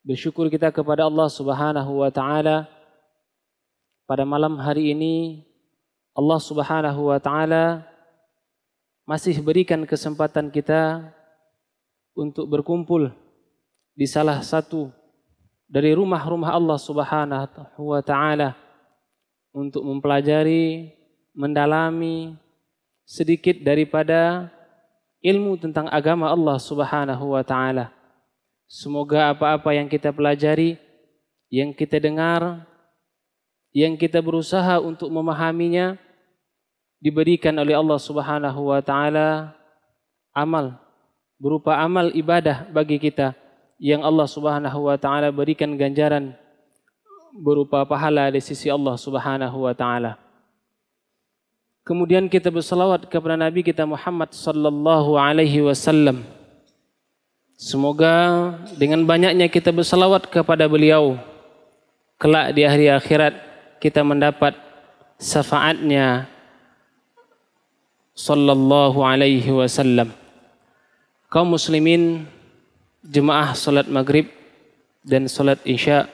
bersyukur kita kepada Allah Subhanahu wa taala pada malam hari ini Allah Subhanahu wa taala masih berikan kesempatan kita untuk berkumpul di salah satu dari rumah-rumah Allah Subhanahu wa taala untuk mempelajari, mendalami sedikit daripada ilmu tentang agama Allah Subhanahu wa taala. Semoga apa-apa yang kita pelajari, yang kita dengar, yang kita berusaha untuk memahaminya diberikan oleh Allah Subhanahu wa taala amal berupa amal ibadah bagi kita yang Allah Subhanahu wa taala berikan ganjaran berupa pahala di sisi Allah Subhanahu wa taala. Kemudian kita berselawat kepada Nabi kita Muhammad sallallahu alaihi wasallam. Semoga dengan banyaknya kita berselawat kepada beliau, kelak di hari akhirat kita mendapat syafaatnya sallallahu alaihi wasallam. Kaum muslimin jemaah salat maghrib dan salat isya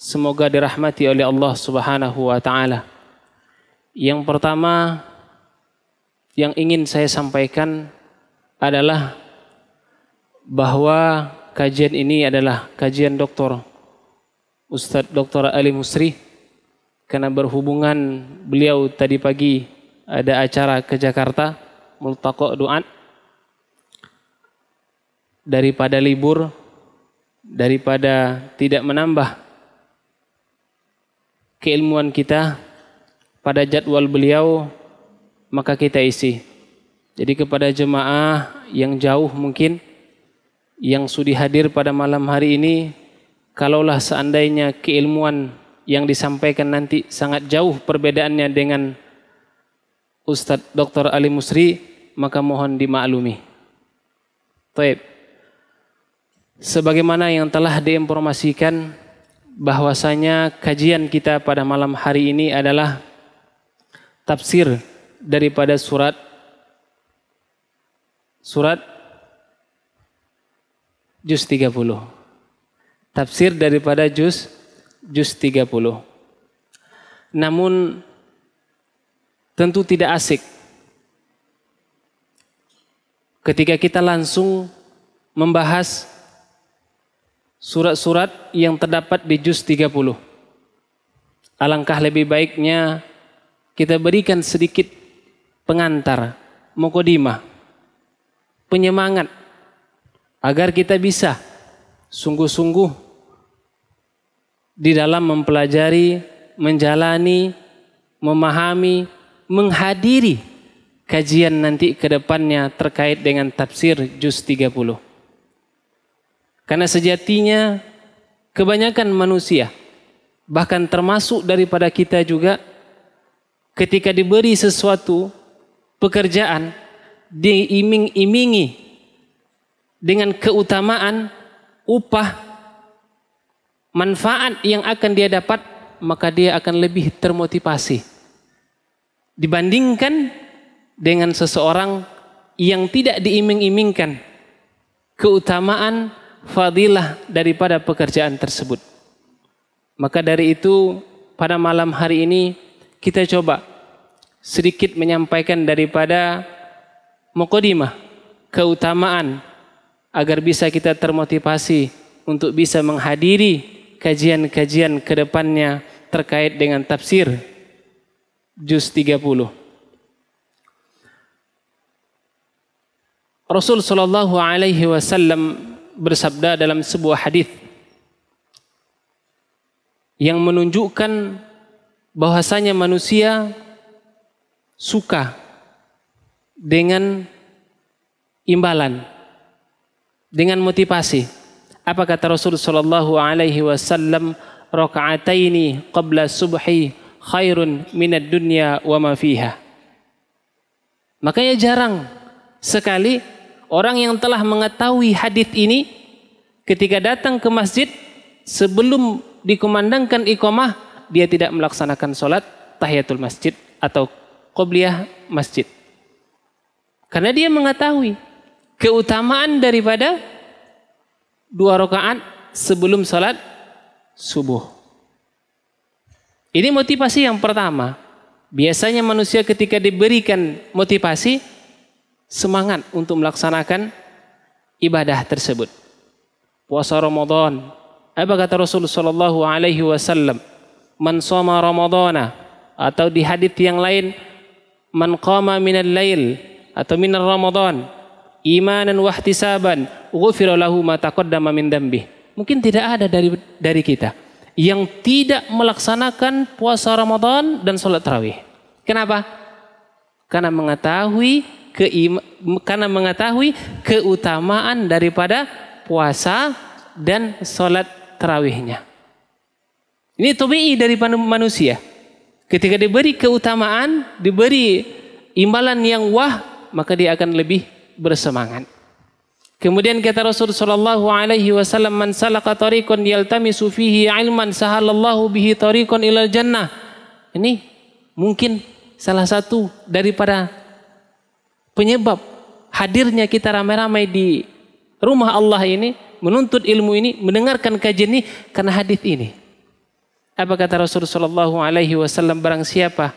semoga dirahmati oleh Allah Subhanahu wa taala. Yang pertama yang ingin saya sampaikan adalah bahwa kajian ini adalah kajian doktor Ustadz Dr. Ali Musri karena berhubungan beliau tadi pagi ada acara ke Jakarta multaqo doa daripada libur daripada tidak menambah keilmuan kita pada jadwal beliau maka kita isi jadi kepada jemaah yang jauh mungkin yang sudah hadir pada malam hari ini, kalaulah seandainya keilmuan yang disampaikan nanti sangat jauh perbedaannya dengan Ustadz Dr. Ali Musri, maka mohon dimaklumi. Taib. Sebagaimana yang telah diinformasikan bahwasanya kajian kita pada malam hari ini adalah tafsir daripada surat surat juz 30. Tafsir daripada juz juz 30. Namun tentu tidak asik ketika kita langsung membahas surat-surat yang terdapat di juz 30. Alangkah lebih baiknya kita berikan sedikit pengantar, mukodimah, penyemangat agar kita bisa sungguh-sungguh di dalam mempelajari, menjalani, memahami, menghadiri kajian nanti ke depannya terkait dengan tafsir juz 30. Karena sejatinya kebanyakan manusia bahkan termasuk daripada kita juga ketika diberi sesuatu pekerjaan diiming-imingi dengan keutamaan upah manfaat yang akan dia dapat maka dia akan lebih termotivasi dibandingkan dengan seseorang yang tidak diiming-imingkan keutamaan fadilah daripada pekerjaan tersebut maka dari itu pada malam hari ini kita coba sedikit menyampaikan daripada mukadimah keutamaan agar bisa kita termotivasi untuk bisa menghadiri kajian-kajian ke depannya terkait dengan tafsir juz 30. Rasul sallallahu alaihi wasallam bersabda dalam sebuah hadis yang menunjukkan bahwasanya manusia suka dengan imbalan dengan motivasi. Apa kata Rasul sallallahu alaihi wasallam? Raka'ataini qabla subhi khairun minad dunya wa ma fiha. Makanya jarang sekali orang yang telah mengetahui hadis ini ketika datang ke masjid sebelum dikumandangkan iqamah dia tidak melaksanakan sholat tahiyatul masjid atau qobliyah masjid. Karena dia mengetahui keutamaan daripada dua rakaat sebelum salat subuh. Ini motivasi yang pertama. Biasanya manusia ketika diberikan motivasi semangat untuk melaksanakan ibadah tersebut. Puasa Ramadan. Apa kata Rasulullah Shallallahu alaihi wasallam? Man shoma Ramadana atau di hadis yang lain man qama minal lail atau minar Ramadan imanan wahtisaban ghufira lahu ma taqaddama min dambi Mungkin tidak ada dari dari kita yang tidak melaksanakan puasa Ramadan dan sholat tarawih. Kenapa? Karena mengetahui ke karena mengetahui keutamaan daripada puasa dan sholat tarawihnya. Ini tobi'i dari manusia. Ketika diberi keutamaan, diberi imbalan yang wah, maka dia akan lebih bersemangat. Kemudian kata Rasul sallallahu alaihi wasallam man salaka tariqan yaltamisu fihi ilman sahalallahu bihi tariqan ilal jannah. Ini mungkin salah satu daripada penyebab hadirnya kita ramai-ramai di rumah Allah ini menuntut ilmu ini, mendengarkan kajian ini karena hadis ini. Apa kata Rasul sallallahu alaihi wasallam barang siapa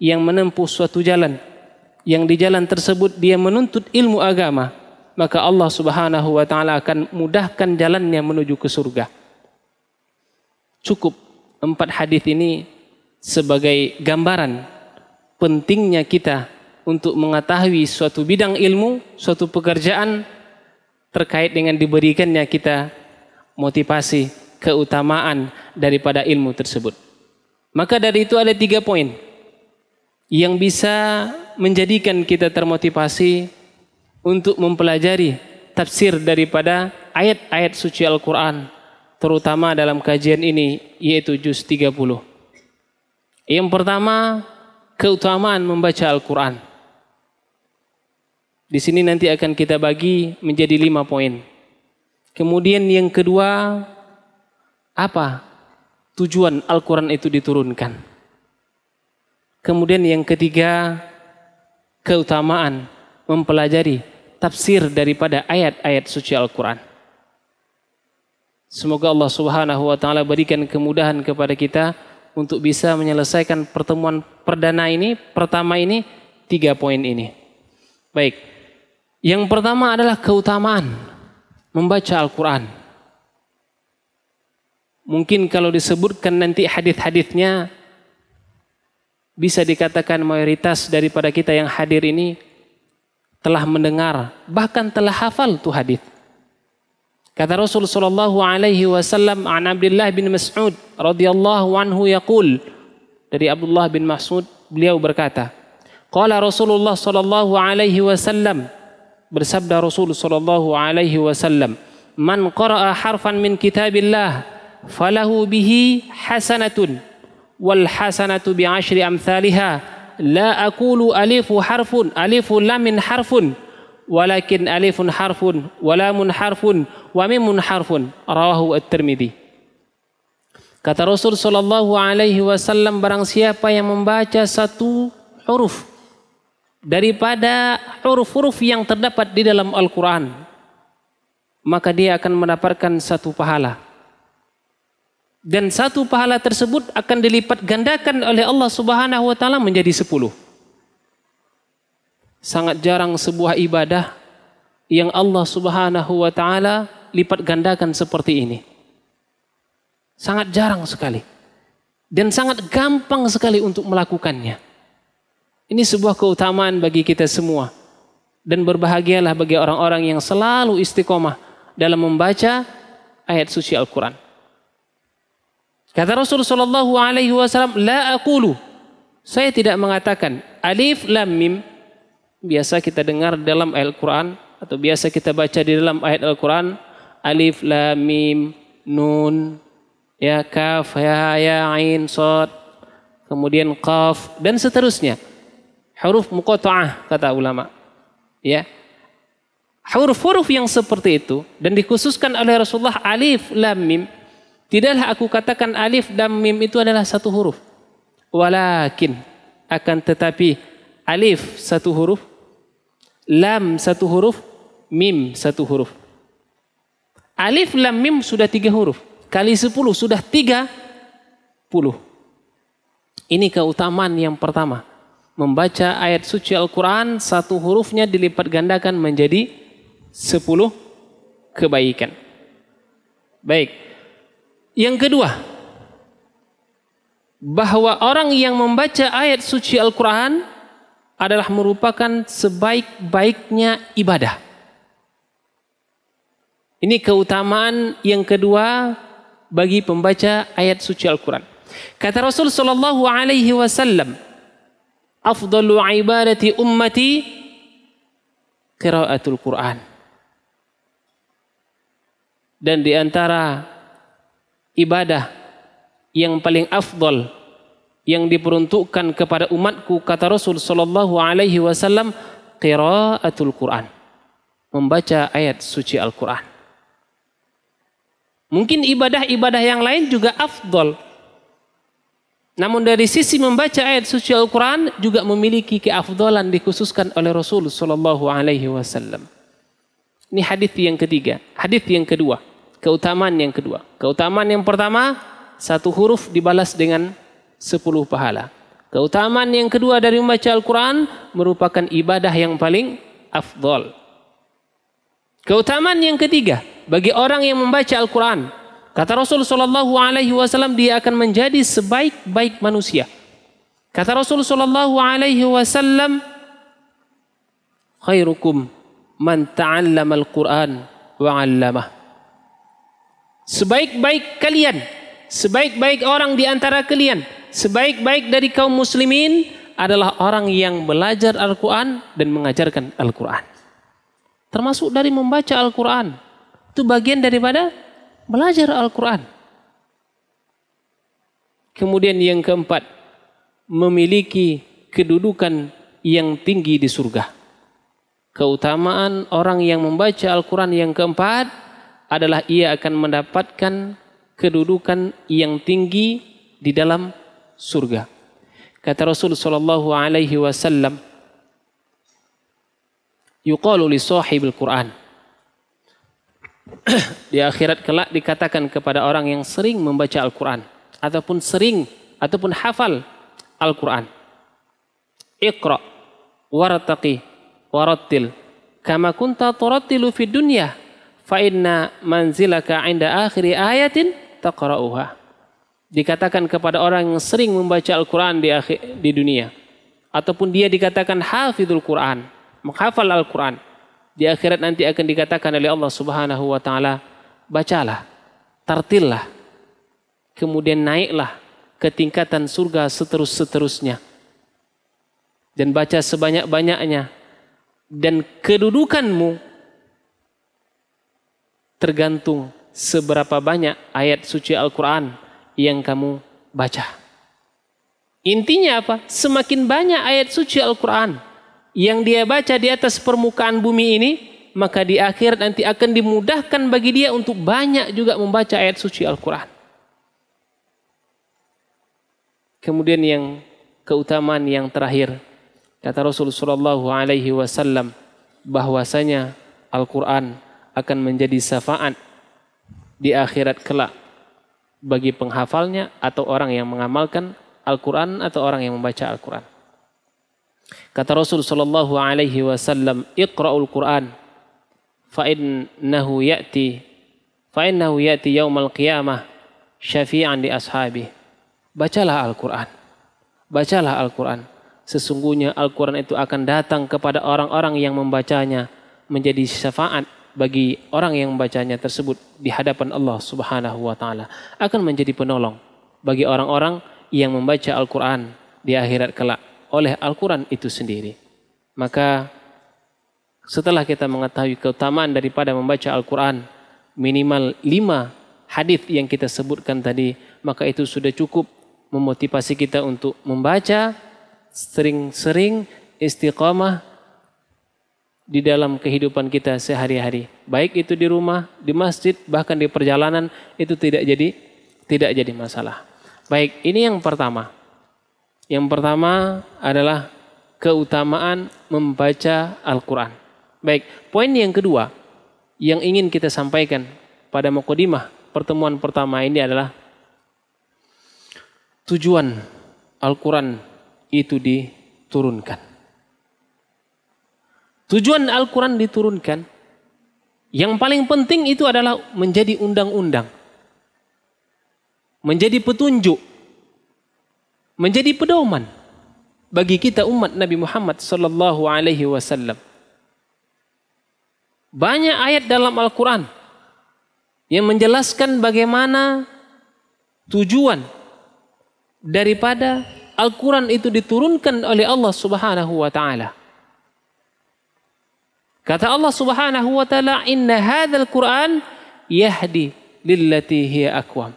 yang menempuh suatu jalan yang di jalan tersebut dia menuntut ilmu agama, maka Allah Subhanahu wa taala akan mudahkan jalannya menuju ke surga. Cukup empat hadis ini sebagai gambaran pentingnya kita untuk mengetahui suatu bidang ilmu, suatu pekerjaan terkait dengan diberikannya kita motivasi, keutamaan daripada ilmu tersebut. Maka dari itu ada tiga poin yang bisa menjadikan kita termotivasi untuk mempelajari tafsir daripada ayat-ayat suci Al-Quran terutama dalam kajian ini yaitu juz 30. Yang pertama, keutamaan membaca Al-Quran. Di sini nanti akan kita bagi menjadi lima poin. Kemudian yang kedua, apa tujuan Al-Quran itu diturunkan? Kemudian yang ketiga, keutamaan mempelajari tafsir daripada ayat-ayat suci Al-Quran. Semoga Allah Subhanahu wa Ta'ala berikan kemudahan kepada kita untuk bisa menyelesaikan pertemuan perdana ini, pertama ini, tiga poin ini. Baik, yang pertama adalah keutamaan membaca Al-Quran. Mungkin kalau disebutkan nanti hadis-hadisnya bisa dikatakan mayoritas daripada kita yang hadir ini telah mendengar bahkan telah hafal tuh hadis. Kata Rasul sallallahu alaihi wasallam an Abdullah bin Mas'ud radhiyallahu anhu yaqul dari Abdullah bin Mas'ud beliau berkata Qala Rasulullah sallallahu alaihi wasallam bersabda Rasul sallallahu alaihi wasallam man qara'a harfan min kitabillah falahu bihi hasanatun wal hasanatu bi ashri amthaliha la حرف alifu harfun alifu lamin harfun walakin alifun harfun walamun harfun wa mimun kata Rasul sallallahu alaihi wasallam barang siapa yang membaca satu huruf daripada huruf-huruf yang terdapat di dalam Al-Qur'an maka dia akan mendapatkan satu pahala dan satu pahala tersebut akan dilipat gandakan oleh Allah Subhanahu wa taala menjadi sepuluh. Sangat jarang sebuah ibadah yang Allah Subhanahu wa taala lipat gandakan seperti ini. Sangat jarang sekali. Dan sangat gampang sekali untuk melakukannya. Ini sebuah keutamaan bagi kita semua. Dan berbahagialah bagi orang-orang yang selalu istiqomah dalam membaca ayat suci Al-Quran. Kata Rasul Shallallahu Alaihi Wasallam, la akulu. Saya tidak mengatakan alif lam mim. Biasa kita dengar dalam Al-Quran atau biasa kita baca di dalam ayat Al-Quran alif lam mim nun ya kaf ya ya ain sod kemudian qaf dan seterusnya huruf muqatta'ah kata ulama ya huruf-huruf yang seperti itu dan dikhususkan oleh Rasulullah alif lam mim Tidaklah aku katakan alif dan mim itu adalah satu huruf. Walakin akan tetapi alif satu huruf, lam satu huruf, mim satu huruf. Alif, lam, mim sudah tiga huruf. Kali sepuluh sudah tiga puluh. Ini keutamaan yang pertama. Membaca ayat suci Al-Quran satu hurufnya dilipat gandakan menjadi sepuluh kebaikan. Baik. Yang kedua, bahwa orang yang membaca ayat suci Al-Quran adalah merupakan sebaik-baiknya ibadah. Ini keutamaan yang kedua bagi pembaca ayat suci Al-Quran. Kata Rasul Sallallahu Alaihi Wasallam, "Afdalu ibadati ummati qiraatul Quran." Dan di antara ibadah yang paling afdol yang diperuntukkan kepada umatku kata Rasul sallallahu alaihi wasallam qiraatul Quran membaca ayat suci Al-Quran mungkin ibadah-ibadah yang lain juga afdol namun dari sisi membaca ayat suci Al-Quran juga memiliki keafdolan dikhususkan oleh Rasul sallallahu alaihi wasallam ini hadis yang ketiga hadis yang kedua keutamaan yang kedua. Keutamaan yang pertama, satu huruf dibalas dengan sepuluh pahala. Keutamaan yang kedua dari membaca Al-Quran merupakan ibadah yang paling afdol. Keutamaan yang ketiga, bagi orang yang membaca Al-Quran, kata Rasul SAW Alaihi Wasallam dia akan menjadi sebaik-baik manusia. Kata Rasul SAW, Alaihi Wasallam, khairukum man ta'allama al-Quran wa 'allamah sebaik-baik kalian, sebaik-baik orang di antara kalian, sebaik-baik dari kaum muslimin adalah orang yang belajar Al-Quran dan mengajarkan Al-Quran. Termasuk dari membaca Al-Quran. Itu bagian daripada belajar Al-Quran. Kemudian yang keempat, memiliki kedudukan yang tinggi di surga. Keutamaan orang yang membaca Al-Quran yang keempat, adalah ia akan mendapatkan kedudukan yang tinggi di dalam surga. Kata Rasul sallallahu alaihi wasallam, yuqalu li sahibil Quran. di akhirat kelak dikatakan kepada orang yang sering membaca Al-Quran ataupun sering ataupun hafal Al-Quran. Iqra wartaqi warattil kama kunta turattilu fid dunya fa inna manzilaka 'inda akhiri ayatin taqra'uha. Dikatakan kepada orang yang sering membaca Al-Qur'an di akhir, di dunia ataupun dia dikatakan hafidul Qur'an, menghafal Al-Qur'an. Di akhirat nanti akan dikatakan oleh Allah Subhanahu wa taala, bacalah, tartillah. Kemudian naiklah ke tingkatan surga seterus-seterusnya. Dan baca sebanyak-banyaknya. Dan kedudukanmu tergantung seberapa banyak ayat suci Al-Quran yang kamu baca. Intinya apa? Semakin banyak ayat suci Al-Quran yang dia baca di atas permukaan bumi ini, maka di akhir nanti akan dimudahkan bagi dia untuk banyak juga membaca ayat suci Al-Quran. Kemudian yang keutamaan yang terakhir, kata Rasulullah Shallallahu Alaihi Wasallam bahwasanya Al-Quran akan menjadi syafaat di akhirat kelak bagi penghafalnya atau orang yang mengamalkan Al-Quran atau orang yang membaca Al-Quran. Kata Rasul Sallallahu Alaihi Wasallam, "Iqra'ul Quran, fa'innahu ya'ti, fa'innahu ya'ti yawmal qiyamah syafi'an di ashabi." Bacalah Al-Quran, bacalah Al-Quran. Sesungguhnya Al-Quran itu akan datang kepada orang-orang yang membacanya menjadi syafaat bagi orang yang membacanya tersebut di hadapan Allah Subhanahu wa taala akan menjadi penolong bagi orang-orang yang membaca Al-Qur'an di akhirat kelak oleh Al-Qur'an itu sendiri. Maka setelah kita mengetahui keutamaan daripada membaca Al-Qur'an minimal lima hadis yang kita sebutkan tadi, maka itu sudah cukup memotivasi kita untuk membaca sering-sering istiqamah di dalam kehidupan kita sehari-hari. Baik itu di rumah, di masjid, bahkan di perjalanan itu tidak jadi tidak jadi masalah. Baik, ini yang pertama. Yang pertama adalah keutamaan membaca Al-Qur'an. Baik, poin yang kedua yang ingin kita sampaikan pada mukadimah pertemuan pertama ini adalah tujuan Al-Qur'an itu diturunkan. Tujuan Al-Quran diturunkan, yang paling penting itu adalah menjadi undang-undang. Menjadi petunjuk. Menjadi pedoman bagi kita umat Nabi Muhammad sallallahu alaihi wasallam. Banyak ayat dalam Al-Qur'an yang menjelaskan bagaimana tujuan daripada Al-Quran itu diturunkan oleh Allah Subhanahu wa Ta'ala. Kata Allah Subhanahu wa taala, "Inna hadzal Qur'an yahdi lillati hiya aqwam."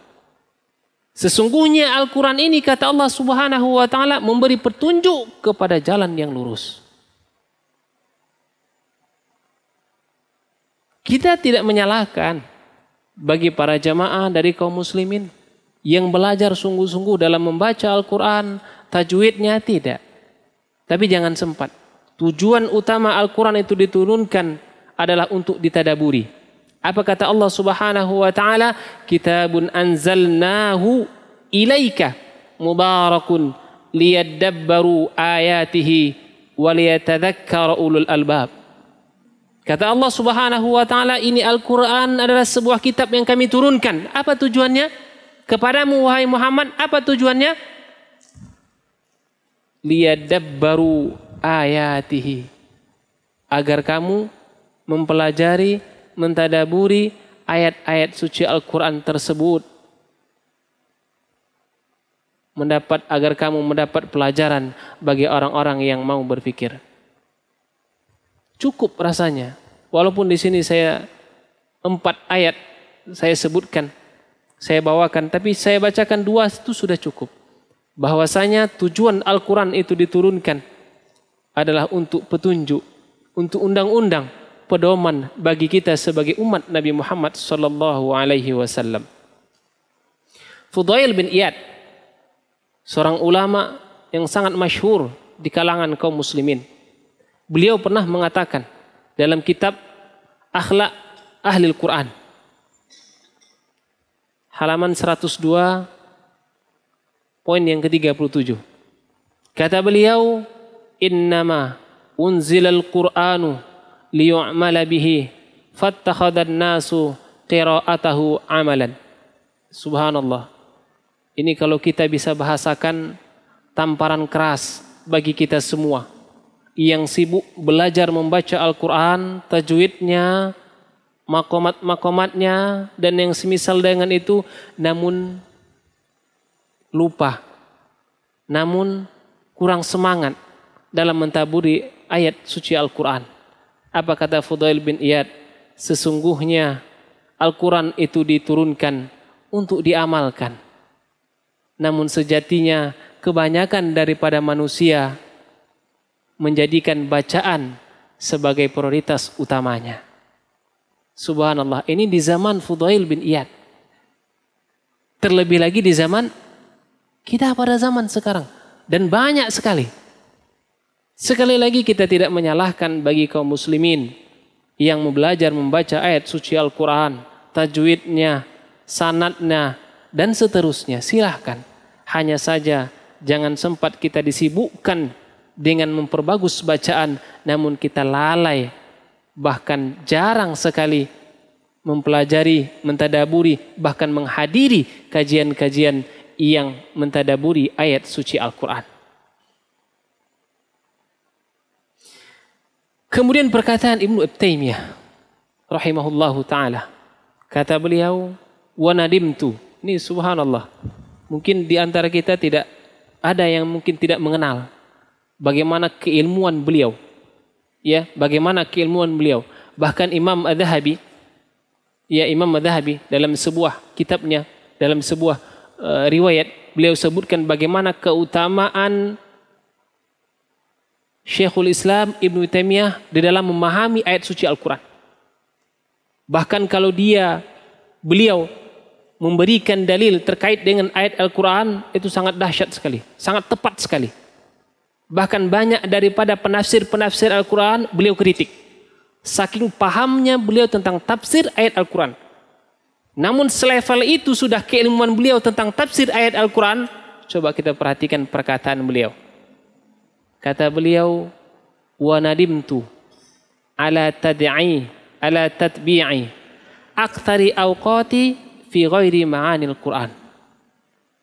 Sesungguhnya Al-Qur'an ini kata Allah Subhanahu wa taala memberi petunjuk kepada jalan yang lurus. Kita tidak menyalahkan bagi para jamaah dari kaum muslimin yang belajar sungguh-sungguh dalam membaca Al-Qur'an, tajwidnya tidak. Tapi jangan sempat Tujuan utama Al-Quran itu diturunkan adalah untuk ditadaburi. Apa kata Allah subhanahu wa ta'ala? Kitabun anzalnahu ilaika mubarakun liyadabbaru ayatihi waliyatadhakkara ulul albab. Kata Allah subhanahu wa ta'ala ini Al-Quran adalah sebuah kitab yang kami turunkan. Apa tujuannya? Kepadamu wahai Muhammad apa tujuannya? Liyadabbaru ayatihi agar kamu mempelajari mentadaburi ayat-ayat suci Al-Qur'an tersebut mendapat agar kamu mendapat pelajaran bagi orang-orang yang mau berpikir cukup rasanya walaupun di sini saya empat ayat saya sebutkan saya bawakan tapi saya bacakan dua itu sudah cukup bahwasanya tujuan Al-Qur'an itu diturunkan adalah untuk petunjuk, untuk undang-undang pedoman bagi kita sebagai umat Nabi Muhammad sallallahu alaihi wasallam. Fudail bin Iyad seorang ulama yang sangat masyhur di kalangan kaum muslimin. Beliau pernah mengatakan dalam kitab Akhlak Ahlil Quran halaman 102 poin yang ke-37. Kata beliau, innama unzilal qur'anu liyu'mala bihi fattakhadhan nasu qira'atahu amalan. Subhanallah. Ini kalau kita bisa bahasakan tamparan keras bagi kita semua yang sibuk belajar membaca Al-Quran, tajwidnya, makomat-makomatnya, dan yang semisal dengan itu, namun lupa, namun kurang semangat, dalam mentaburi ayat suci Al-Quran. Apa kata Fudail bin Iyad? Sesungguhnya Al-Quran itu diturunkan untuk diamalkan. Namun sejatinya kebanyakan daripada manusia menjadikan bacaan sebagai prioritas utamanya. Subhanallah, ini di zaman Fudail bin Iyad. Terlebih lagi di zaman kita pada zaman sekarang dan banyak sekali Sekali lagi kita tidak menyalahkan bagi kaum muslimin yang belajar membaca ayat suci Al-Quran, tajwidnya, sanatnya, dan seterusnya. Silahkan. Hanya saja jangan sempat kita disibukkan dengan memperbagus bacaan, namun kita lalai, bahkan jarang sekali mempelajari, mentadaburi, bahkan menghadiri kajian-kajian yang mentadaburi ayat suci Al-Quran. Kemudian perkataan Ibnu Taimiyah rahimahullah taala kata beliau wa nadimtu. Ini subhanallah. Mungkin di antara kita tidak ada yang mungkin tidak mengenal bagaimana keilmuan beliau. Ya, bagaimana keilmuan beliau. Bahkan Imam adz ya Imam adz dalam sebuah kitabnya, dalam sebuah uh, riwayat beliau sebutkan bagaimana keutamaan Syekhul Islam Ibn Taimiyah di dalam memahami ayat suci Al-Quran. Bahkan kalau dia, beliau memberikan dalil terkait dengan ayat Al-Quran itu sangat dahsyat sekali, sangat tepat sekali. Bahkan banyak daripada penafsir-penafsir Al-Quran beliau kritik. Saking pahamnya beliau tentang tafsir ayat Al-Quran. Namun selevel itu sudah keilmuan beliau tentang tafsir ayat Al-Quran. Coba kita perhatikan perkataan beliau. Kata beliau, "Wa nadimtu ala tad'i ala tatbi'i awqati fi ghairi ma'anil Qur'an."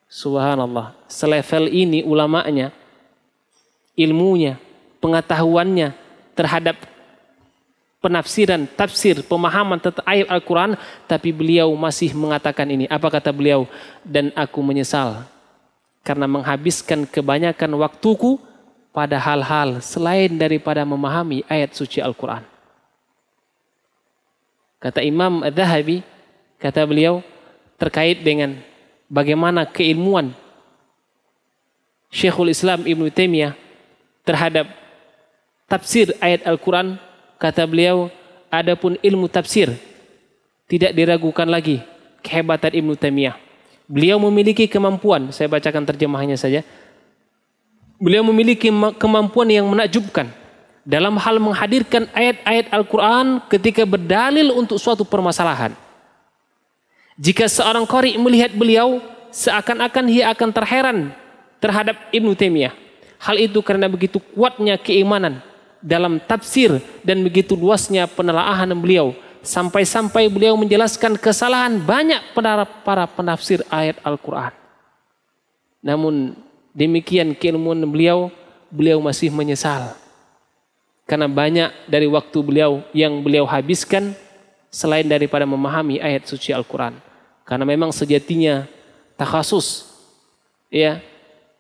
Subhanallah, selevel ini ulamanya, ilmunya, pengetahuannya terhadap penafsiran, tafsir, pemahaman tentang ayat Al-Quran, tapi beliau masih mengatakan ini. Apa kata beliau? Dan aku menyesal karena menghabiskan kebanyakan waktuku pada hal-hal selain daripada memahami ayat suci Al-Quran. Kata Imam Zahabi, kata beliau terkait dengan bagaimana keilmuan Syekhul Islam Ibn Taimiyah terhadap tafsir ayat Al-Quran, kata beliau, adapun ilmu tafsir tidak diragukan lagi kehebatan Ibn Taimiyah. Beliau memiliki kemampuan, saya bacakan terjemahannya saja, beliau memiliki kemampuan yang menakjubkan dalam hal menghadirkan ayat-ayat Al-Quran ketika berdalil untuk suatu permasalahan. Jika seorang kori melihat beliau, seakan-akan ia akan terheran terhadap Ibnu Taimiyah. Hal itu karena begitu kuatnya keimanan dalam tafsir dan begitu luasnya penelaahan beliau. Sampai-sampai beliau menjelaskan kesalahan banyak para, para penafsir ayat Al-Quran. Namun demikian keilmuan beliau, beliau masih menyesal. Karena banyak dari waktu beliau yang beliau habiskan selain daripada memahami ayat suci Al-Quran. Karena memang sejatinya takhasus, ya,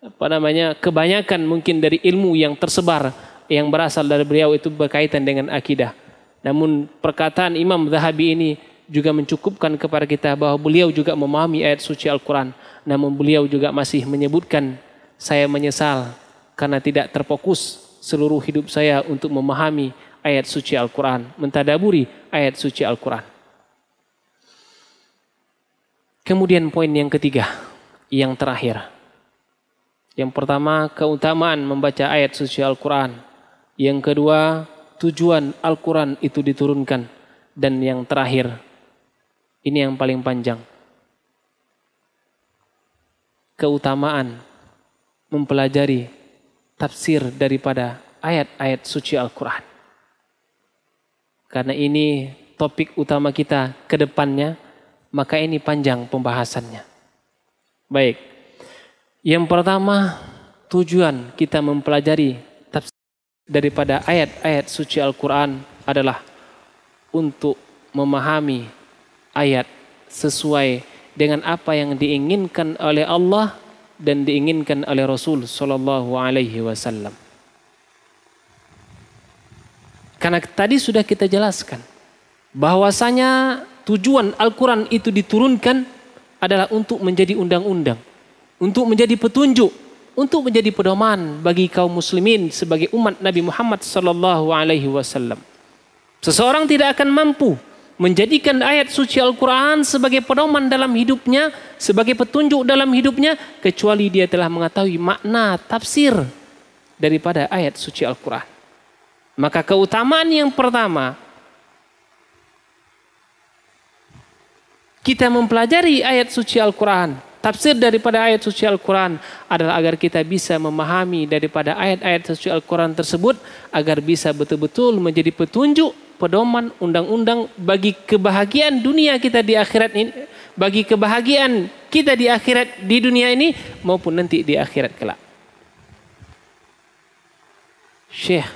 apa namanya, kebanyakan mungkin dari ilmu yang tersebar yang berasal dari beliau itu berkaitan dengan akidah. Namun perkataan Imam Zahabi ini juga mencukupkan kepada kita bahwa beliau juga memahami ayat suci Al-Quran. Namun beliau juga masih menyebutkan saya menyesal karena tidak terfokus seluruh hidup saya untuk memahami ayat suci Al-Quran, mentadaburi ayat suci Al-Quran. Kemudian poin yang ketiga, yang terakhir. Yang pertama, keutamaan membaca ayat suci Al-Quran. Yang kedua, tujuan Al-Quran itu diturunkan. Dan yang terakhir, ini yang paling panjang. Keutamaan mempelajari tafsir daripada ayat-ayat suci Al-Quran. Karena ini topik utama kita ke depannya, maka ini panjang pembahasannya. Baik, yang pertama tujuan kita mempelajari tafsir daripada ayat-ayat suci Al-Quran adalah untuk memahami ayat sesuai dengan apa yang diinginkan oleh Allah dan diinginkan oleh Rasul Shallallahu Alaihi Wasallam. Karena tadi sudah kita jelaskan bahwasanya tujuan Al-Quran itu diturunkan adalah untuk menjadi undang-undang, untuk menjadi petunjuk, untuk menjadi pedoman bagi kaum muslimin sebagai umat Nabi Muhammad Sallallahu Alaihi Wasallam. Seseorang tidak akan mampu menjadikan ayat suci Al-Quran sebagai pedoman dalam hidupnya, sebagai petunjuk dalam hidupnya, kecuali dia telah mengetahui makna tafsir daripada ayat suci Al-Quran. Maka keutamaan yang pertama, kita mempelajari ayat suci Al-Quran Tafsir daripada ayat suci Al-Quran adalah agar kita bisa memahami daripada ayat-ayat suci Al-Quran tersebut agar bisa betul-betul menjadi petunjuk, pedoman, undang-undang bagi kebahagiaan dunia kita di akhirat ini, bagi kebahagiaan kita di akhirat di dunia ini maupun nanti di akhirat kelak. Syekh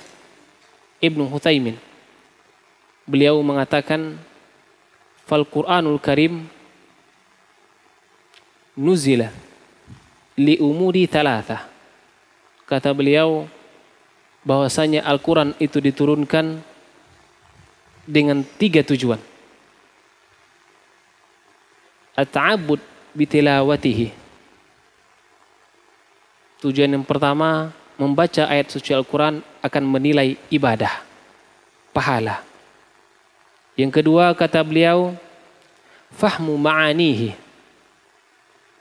Ibnu Hutaimin beliau mengatakan fal Quranul Karim nuzila li umuri thalatha. Kata beliau bahwasanya Al-Quran itu diturunkan dengan tiga tujuan. At-ta'abud bitilawatihi. Tujuan yang pertama, membaca ayat suci Al-Quran akan menilai ibadah, pahala. Yang kedua, kata beliau, fahmu ma'anihi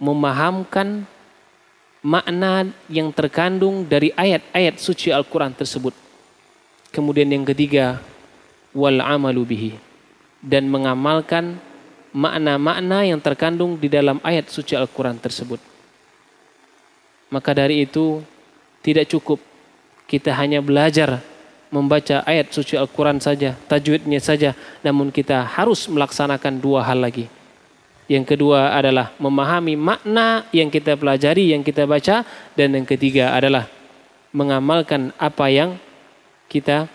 memahamkan makna yang terkandung dari ayat-ayat suci Al-Quran tersebut. Kemudian yang ketiga, wal amalu dan mengamalkan makna-makna yang terkandung di dalam ayat suci Al-Quran tersebut. Maka dari itu tidak cukup kita hanya belajar membaca ayat suci Al-Quran saja, tajwidnya saja, namun kita harus melaksanakan dua hal lagi – yang kedua adalah memahami makna yang kita pelajari, yang kita baca. Dan yang ketiga adalah mengamalkan apa yang kita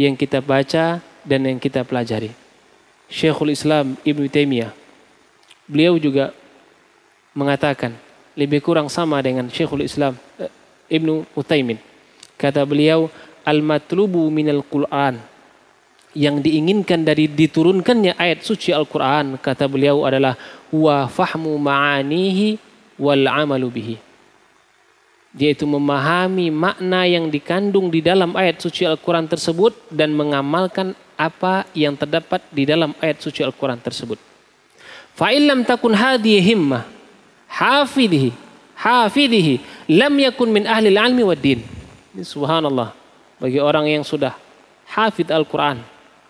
yang kita baca dan yang kita pelajari. Syekhul Islam Ibnu Taimiyah beliau juga mengatakan lebih kurang sama dengan Syekhul Islam eh, Ibnu Utsaimin. Kata beliau, al-matlubu minal Qur'an yang diinginkan dari diturunkannya ayat suci Al-Quran kata beliau adalah wa fahmu ma'anihi wal amalu bihi yaitu memahami makna yang dikandung di dalam ayat suci Al-Quran tersebut dan mengamalkan apa yang terdapat di dalam ayat suci Al-Quran tersebut. Fa'ilam takun hadihi himmah hafidhi, hafidhi, lam yakun min ahli al-almi wad din. subhanallah bagi orang yang sudah hafid Al-Quran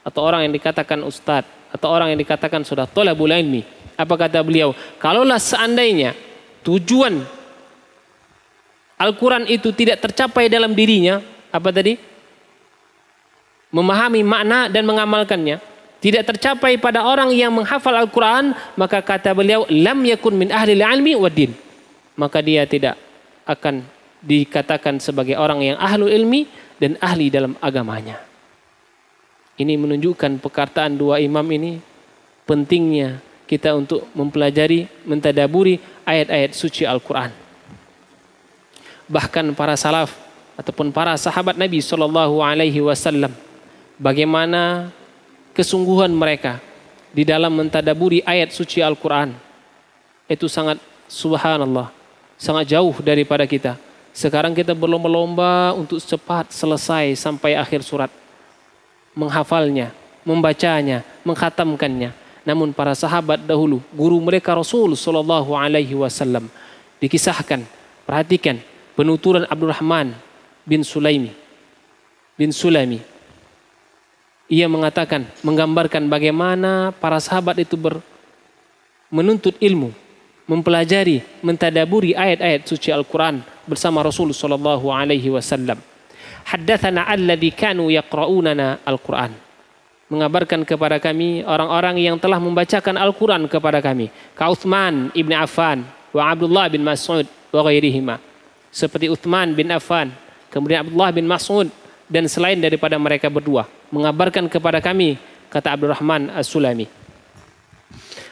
atau orang yang dikatakan ustadz atau orang yang dikatakan sudah tolabul ilmi. Apa kata beliau? Kalaulah seandainya tujuan Al-Quran itu tidak tercapai dalam dirinya, apa tadi? Memahami makna dan mengamalkannya. Tidak tercapai pada orang yang menghafal Al-Quran, maka kata beliau, lam yakun min ahli ilmi wa Maka dia tidak akan dikatakan sebagai orang yang ahlu ilmi dan ahli dalam agamanya. Ini menunjukkan perkataan dua imam ini pentingnya kita untuk mempelajari, mentadaburi ayat-ayat suci Al-Quran. Bahkan para salaf ataupun para sahabat Nabi Shallallahu Alaihi Wasallam, bagaimana kesungguhan mereka di dalam mentadaburi ayat suci Al-Quran itu sangat subhanallah, sangat jauh daripada kita. Sekarang kita berlomba-lomba untuk cepat selesai sampai akhir surat menghafalnya, membacanya, menghatamkannya. Namun para sahabat dahulu, guru mereka Rasul Shallallahu Alaihi Wasallam dikisahkan, perhatikan penuturan Abdurrahman bin Sulaimi bin Sulaimi. Ia mengatakan, menggambarkan bagaimana para sahabat itu ber, menuntut ilmu, mempelajari, mentadaburi ayat-ayat suci Al-Quran bersama Rasul Shallallahu Alaihi Wasallam haddatsana alladzi kanu yaqra'unana al-Qur'an. Mengabarkan kepada kami orang-orang yang telah membacakan Al-Qur'an kepada kami. Ka Uthman ibn Affan wa Abdullah bin Mas'ud wa ghairihima. Seperti Uthman bin Affan, kemudian Abdullah bin Mas'ud dan selain daripada mereka berdua mengabarkan kepada kami kata Abdurrahman As-Sulami.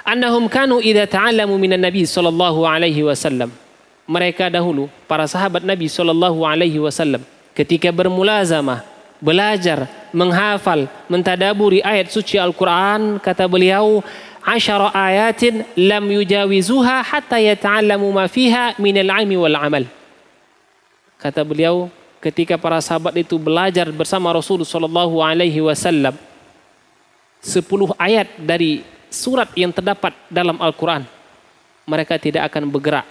Annahum kanu idza ta'allamu minan Nabi sallallahu alaihi wasallam. Mereka dahulu para sahabat Nabi sallallahu alaihi wasallam ketika bermulazamah, belajar, menghafal, mentadaburi ayat suci Al-Quran, kata beliau, asyara ayatin lam yujawizuha hatta yata'allamu ma fiha minal ilmi wal amal. Kata beliau, ketika para sahabat itu belajar bersama Rasulullah Shallallahu Alaihi Wasallam, 10 ayat dari surat yang terdapat dalam Al-Quran, mereka tidak akan bergerak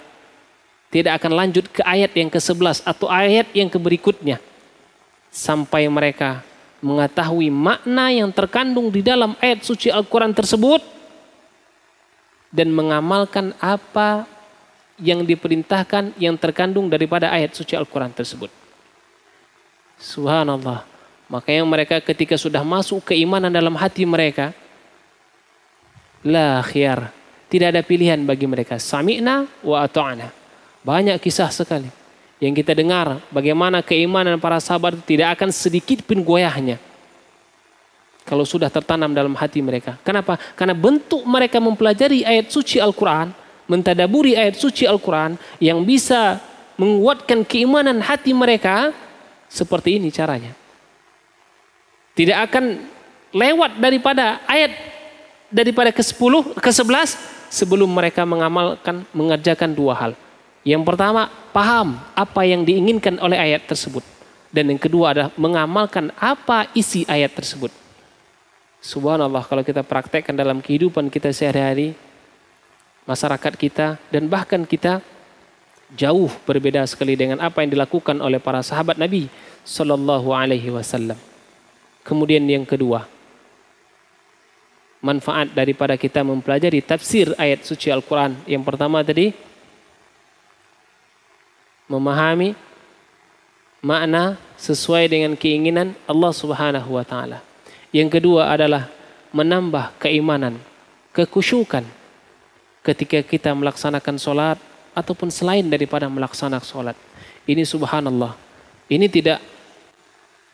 tidak akan lanjut ke ayat yang ke-11 atau ayat yang ke berikutnya sampai mereka mengetahui makna yang terkandung di dalam ayat suci Al-Qur'an tersebut dan mengamalkan apa yang diperintahkan yang terkandung daripada ayat suci Al-Qur'an tersebut. Subhanallah. Makanya mereka ketika sudah masuk keimanan dalam hati mereka, la khiyar. Tidak ada pilihan bagi mereka. Sami'na wa ata'na. Banyak kisah sekali yang kita dengar bagaimana keimanan para sahabat tidak akan sedikit pun goyahnya. Kalau sudah tertanam dalam hati mereka. Kenapa? Karena bentuk mereka mempelajari ayat suci Al-Quran, mentadaburi ayat suci Al-Quran yang bisa menguatkan keimanan hati mereka seperti ini caranya. Tidak akan lewat daripada ayat daripada ke-10 ke-11 sebelum mereka mengamalkan mengerjakan dua hal. Yang pertama, paham apa yang diinginkan oleh ayat tersebut. Dan yang kedua adalah mengamalkan apa isi ayat tersebut. Subhanallah kalau kita praktekkan dalam kehidupan kita sehari-hari, masyarakat kita, dan bahkan kita jauh berbeda sekali dengan apa yang dilakukan oleh para sahabat Nabi Shallallahu Alaihi Wasallam. Kemudian yang kedua, manfaat daripada kita mempelajari tafsir ayat suci Al-Quran. Yang pertama tadi, memahami makna sesuai dengan keinginan Allah Subhanahu wa taala. Yang kedua adalah menambah keimanan, kekusyukan ketika kita melaksanakan solat ataupun selain daripada melaksanakan solat. Ini subhanallah. Ini tidak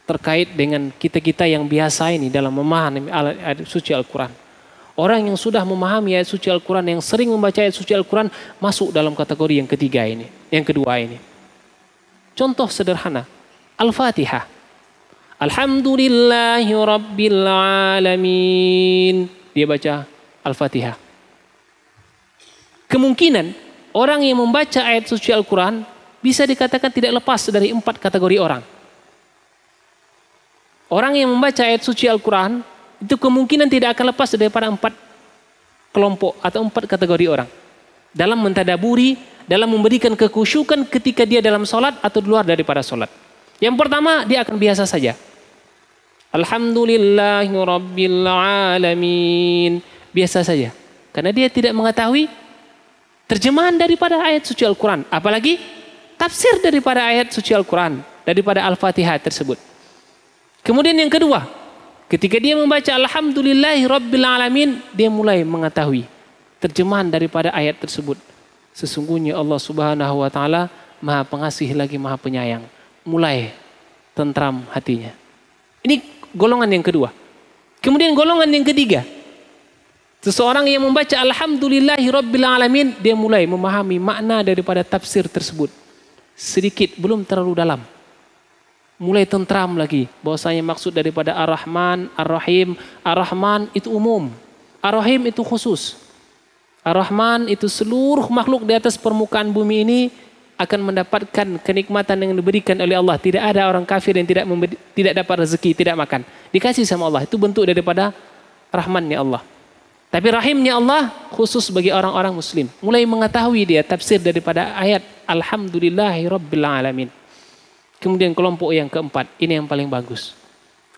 terkait dengan kita-kita yang biasa ini dalam memahami ayat suci Al-Quran. Orang yang sudah memahami ayat suci Al-Quran, yang sering membaca ayat suci Al-Quran, masuk dalam kategori yang ketiga ini, yang kedua ini. Contoh sederhana, Al-Fatihah. Alhamdulillahi Rabbil Alamin. Dia baca Al-Fatihah. Kemungkinan orang yang membaca ayat suci Al-Quran bisa dikatakan tidak lepas dari empat kategori orang. Orang yang membaca ayat suci Al-Quran itu kemungkinan tidak akan lepas daripada empat kelompok atau empat kategori orang dalam mentadaburi, dalam memberikan kekusyukan ketika dia dalam sholat atau di luar daripada sholat. Yang pertama, dia akan biasa saja. Alhamdulillahirrabbilalamin. Biasa saja. Karena dia tidak mengetahui terjemahan daripada ayat suci Al-Quran. Apalagi tafsir daripada ayat suci Al-Quran. Daripada Al-Fatihah tersebut. Kemudian yang kedua. Ketika dia membaca Alhamdulillahirrabbilalamin. Dia mulai mengetahui terjemahan daripada ayat tersebut. Sesungguhnya Allah Subhanahu wa taala Maha Pengasih lagi Maha Penyayang. Mulai tentram hatinya. Ini golongan yang kedua. Kemudian golongan yang ketiga. Seseorang yang membaca Alhamdulillahi Rabbil Alamin, dia mulai memahami makna daripada tafsir tersebut. Sedikit, belum terlalu dalam. Mulai tentram lagi. Bahwasanya maksud daripada Ar-Rahman, Ar-Rahim. Ar-Rahman itu umum. Ar-Rahim itu khusus. Ar-Rahman itu seluruh makhluk di atas permukaan bumi ini akan mendapatkan kenikmatan yang diberikan oleh Allah. Tidak ada orang kafir yang tidak memberi, tidak dapat rezeki, tidak makan. Dikasih sama Allah. Itu bentuk daripada rahmannya Allah. Tapi rahimnya Allah khusus bagi orang-orang muslim. Mulai mengetahui dia tafsir daripada ayat Alhamdulillahi Rabbil Alamin. Kemudian kelompok yang keempat. Ini yang paling bagus.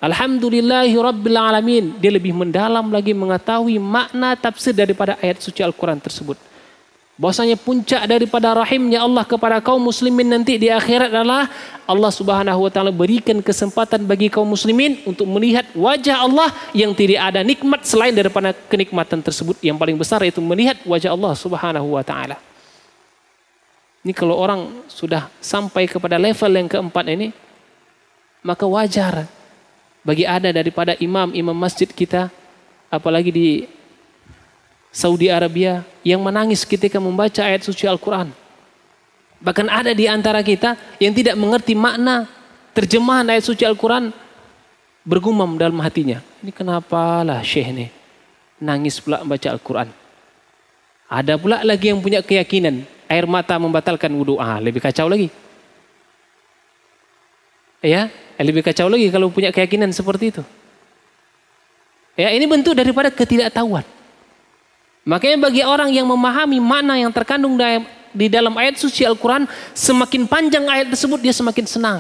Alhamdulillahi Rabbil Alamin. Dia lebih mendalam lagi mengetahui makna tafsir daripada ayat suci Al-Quran tersebut. Bahwasanya puncak daripada rahimnya Allah kepada kaum muslimin nanti di akhirat adalah Allah subhanahu wa ta'ala berikan kesempatan bagi kaum muslimin untuk melihat wajah Allah yang tidak ada nikmat selain daripada kenikmatan tersebut. Yang paling besar yaitu melihat wajah Allah subhanahu wa ta'ala. Ini kalau orang sudah sampai kepada level yang keempat ini, maka wajar bagi ada daripada imam-imam masjid kita, apalagi di Saudi Arabia yang menangis ketika membaca ayat suci Al-Quran. Bahkan ada di antara kita yang tidak mengerti makna terjemahan ayat suci Al-Quran bergumam dalam hatinya. Ini kenapalah Syekh ini nangis pula membaca Al-Quran. Ada pula lagi yang punya keyakinan air mata membatalkan wudhu. Ah, lebih kacau lagi. Ya, Eh, lebih kacau lagi kalau punya keyakinan seperti itu. Ya, ini bentuk daripada ketidaktahuan. Makanya bagi orang yang memahami mana yang terkandung di dalam ayat suci Al-Quran, semakin panjang ayat tersebut dia semakin senang.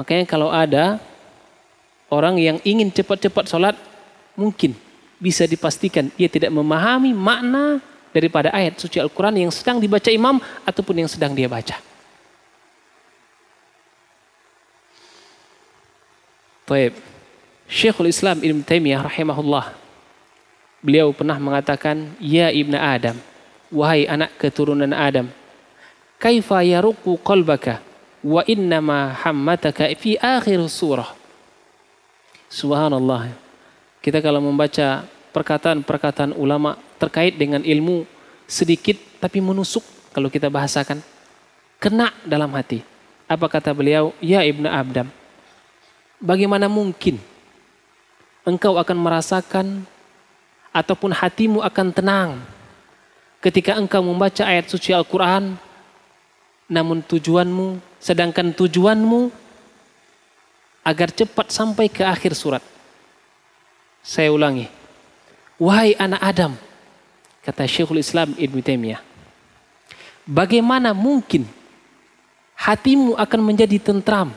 Makanya kalau ada orang yang ingin cepat-cepat sholat, mungkin bisa dipastikan dia tidak memahami makna daripada ayat suci Al-Quran yang sedang dibaca imam ataupun yang sedang dia baca. Taib. Syekhul Islam Ibn Taimiyah rahimahullah. Beliau pernah mengatakan, "Ya Ibnu Adam, wahai anak keturunan Adam, kaifa yaruqu qalbaka wa innama hammataka fi akhir surah." Subhanallah. Kita kalau membaca perkataan-perkataan ulama terkait dengan ilmu sedikit tapi menusuk kalau kita bahasakan kena dalam hati. Apa kata beliau? Ya Ibnu Adam, Bagaimana mungkin engkau akan merasakan ataupun hatimu akan tenang ketika engkau membaca ayat suci Al-Quran namun tujuanmu sedangkan tujuanmu agar cepat sampai ke akhir surat. Saya ulangi. Wahai anak Adam, kata Syekhul Islam Ibn Taimiyah. Bagaimana mungkin hatimu akan menjadi tentram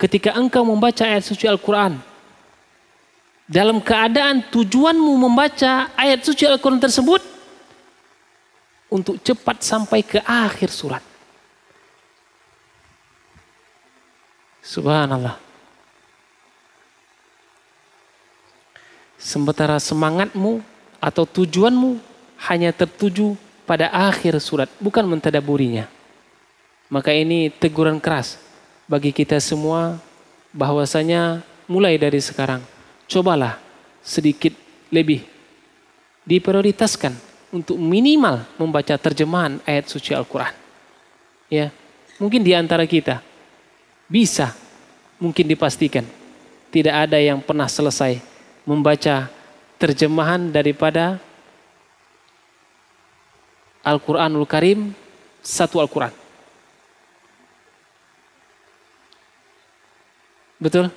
ketika engkau membaca ayat suci Al-Quran. Dalam keadaan tujuanmu membaca ayat suci Al-Quran tersebut untuk cepat sampai ke akhir surat. Subhanallah. Sementara semangatmu atau tujuanmu hanya tertuju pada akhir surat, bukan mentadaburinya. Maka ini teguran keras bagi kita semua bahwasanya mulai dari sekarang cobalah sedikit lebih diprioritaskan untuk minimal membaca terjemahan ayat suci Al-Qur'an. Ya, mungkin di antara kita bisa mungkin dipastikan tidak ada yang pernah selesai membaca terjemahan daripada Al-Qur'anul Karim satu Al-Qur'an. Betul?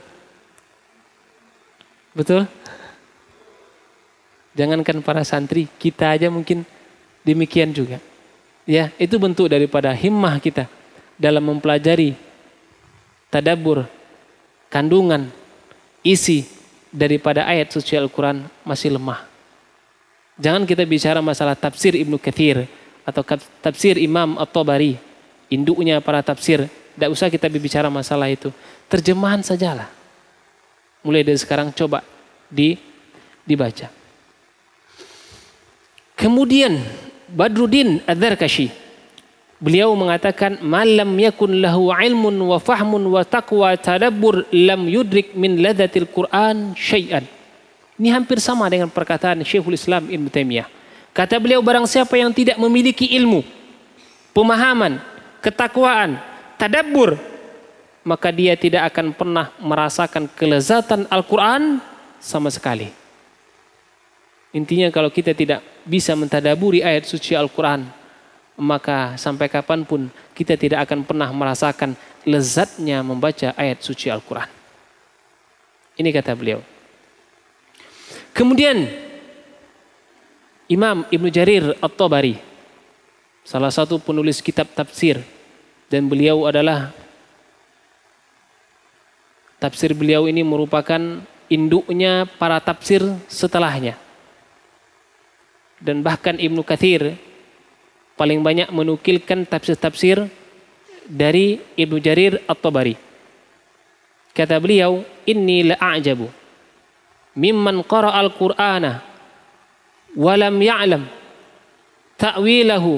Betul? Jangankan para santri, kita aja mungkin demikian juga. Ya, itu bentuk daripada himmah kita dalam mempelajari tadabur, kandungan, isi daripada ayat suci Al-Quran masih lemah. Jangan kita bicara masalah tafsir Ibnu Kathir atau tafsir Imam At-Tabari, induknya para tafsir tidak usah kita berbicara masalah itu. Terjemahan sajalah. Mulai dari sekarang coba di dibaca. Kemudian Badruddin Adzarkashi beliau mengatakan malam yakun lahu ilmun wa fahmun wa taqwa tadabbur lam yudrik min ladatil Quran syai'an. Ini hampir sama dengan perkataan Syekhul Islam Ibn Taimiyah. Kata beliau barang siapa yang tidak memiliki ilmu, pemahaman, ketakwaan, tadabbur maka dia tidak akan pernah merasakan kelezatan Al-Quran sama sekali. Intinya kalau kita tidak bisa mentadaburi ayat suci Al-Quran, maka sampai kapanpun kita tidak akan pernah merasakan lezatnya membaca ayat suci Al-Quran. Ini kata beliau. Kemudian Imam Ibnu Jarir At-Tabari, salah satu penulis kitab tafsir dan beliau adalah tafsir beliau ini merupakan induknya para tafsir setelahnya. Dan bahkan Ibnu Kathir paling banyak menukilkan tafsir-tafsir dari Ibnu Jarir At-Tabari. Kata beliau, "Inni la'ajabu mimman qara'a al-Qur'ana wa lam ya'lam ta'wilahu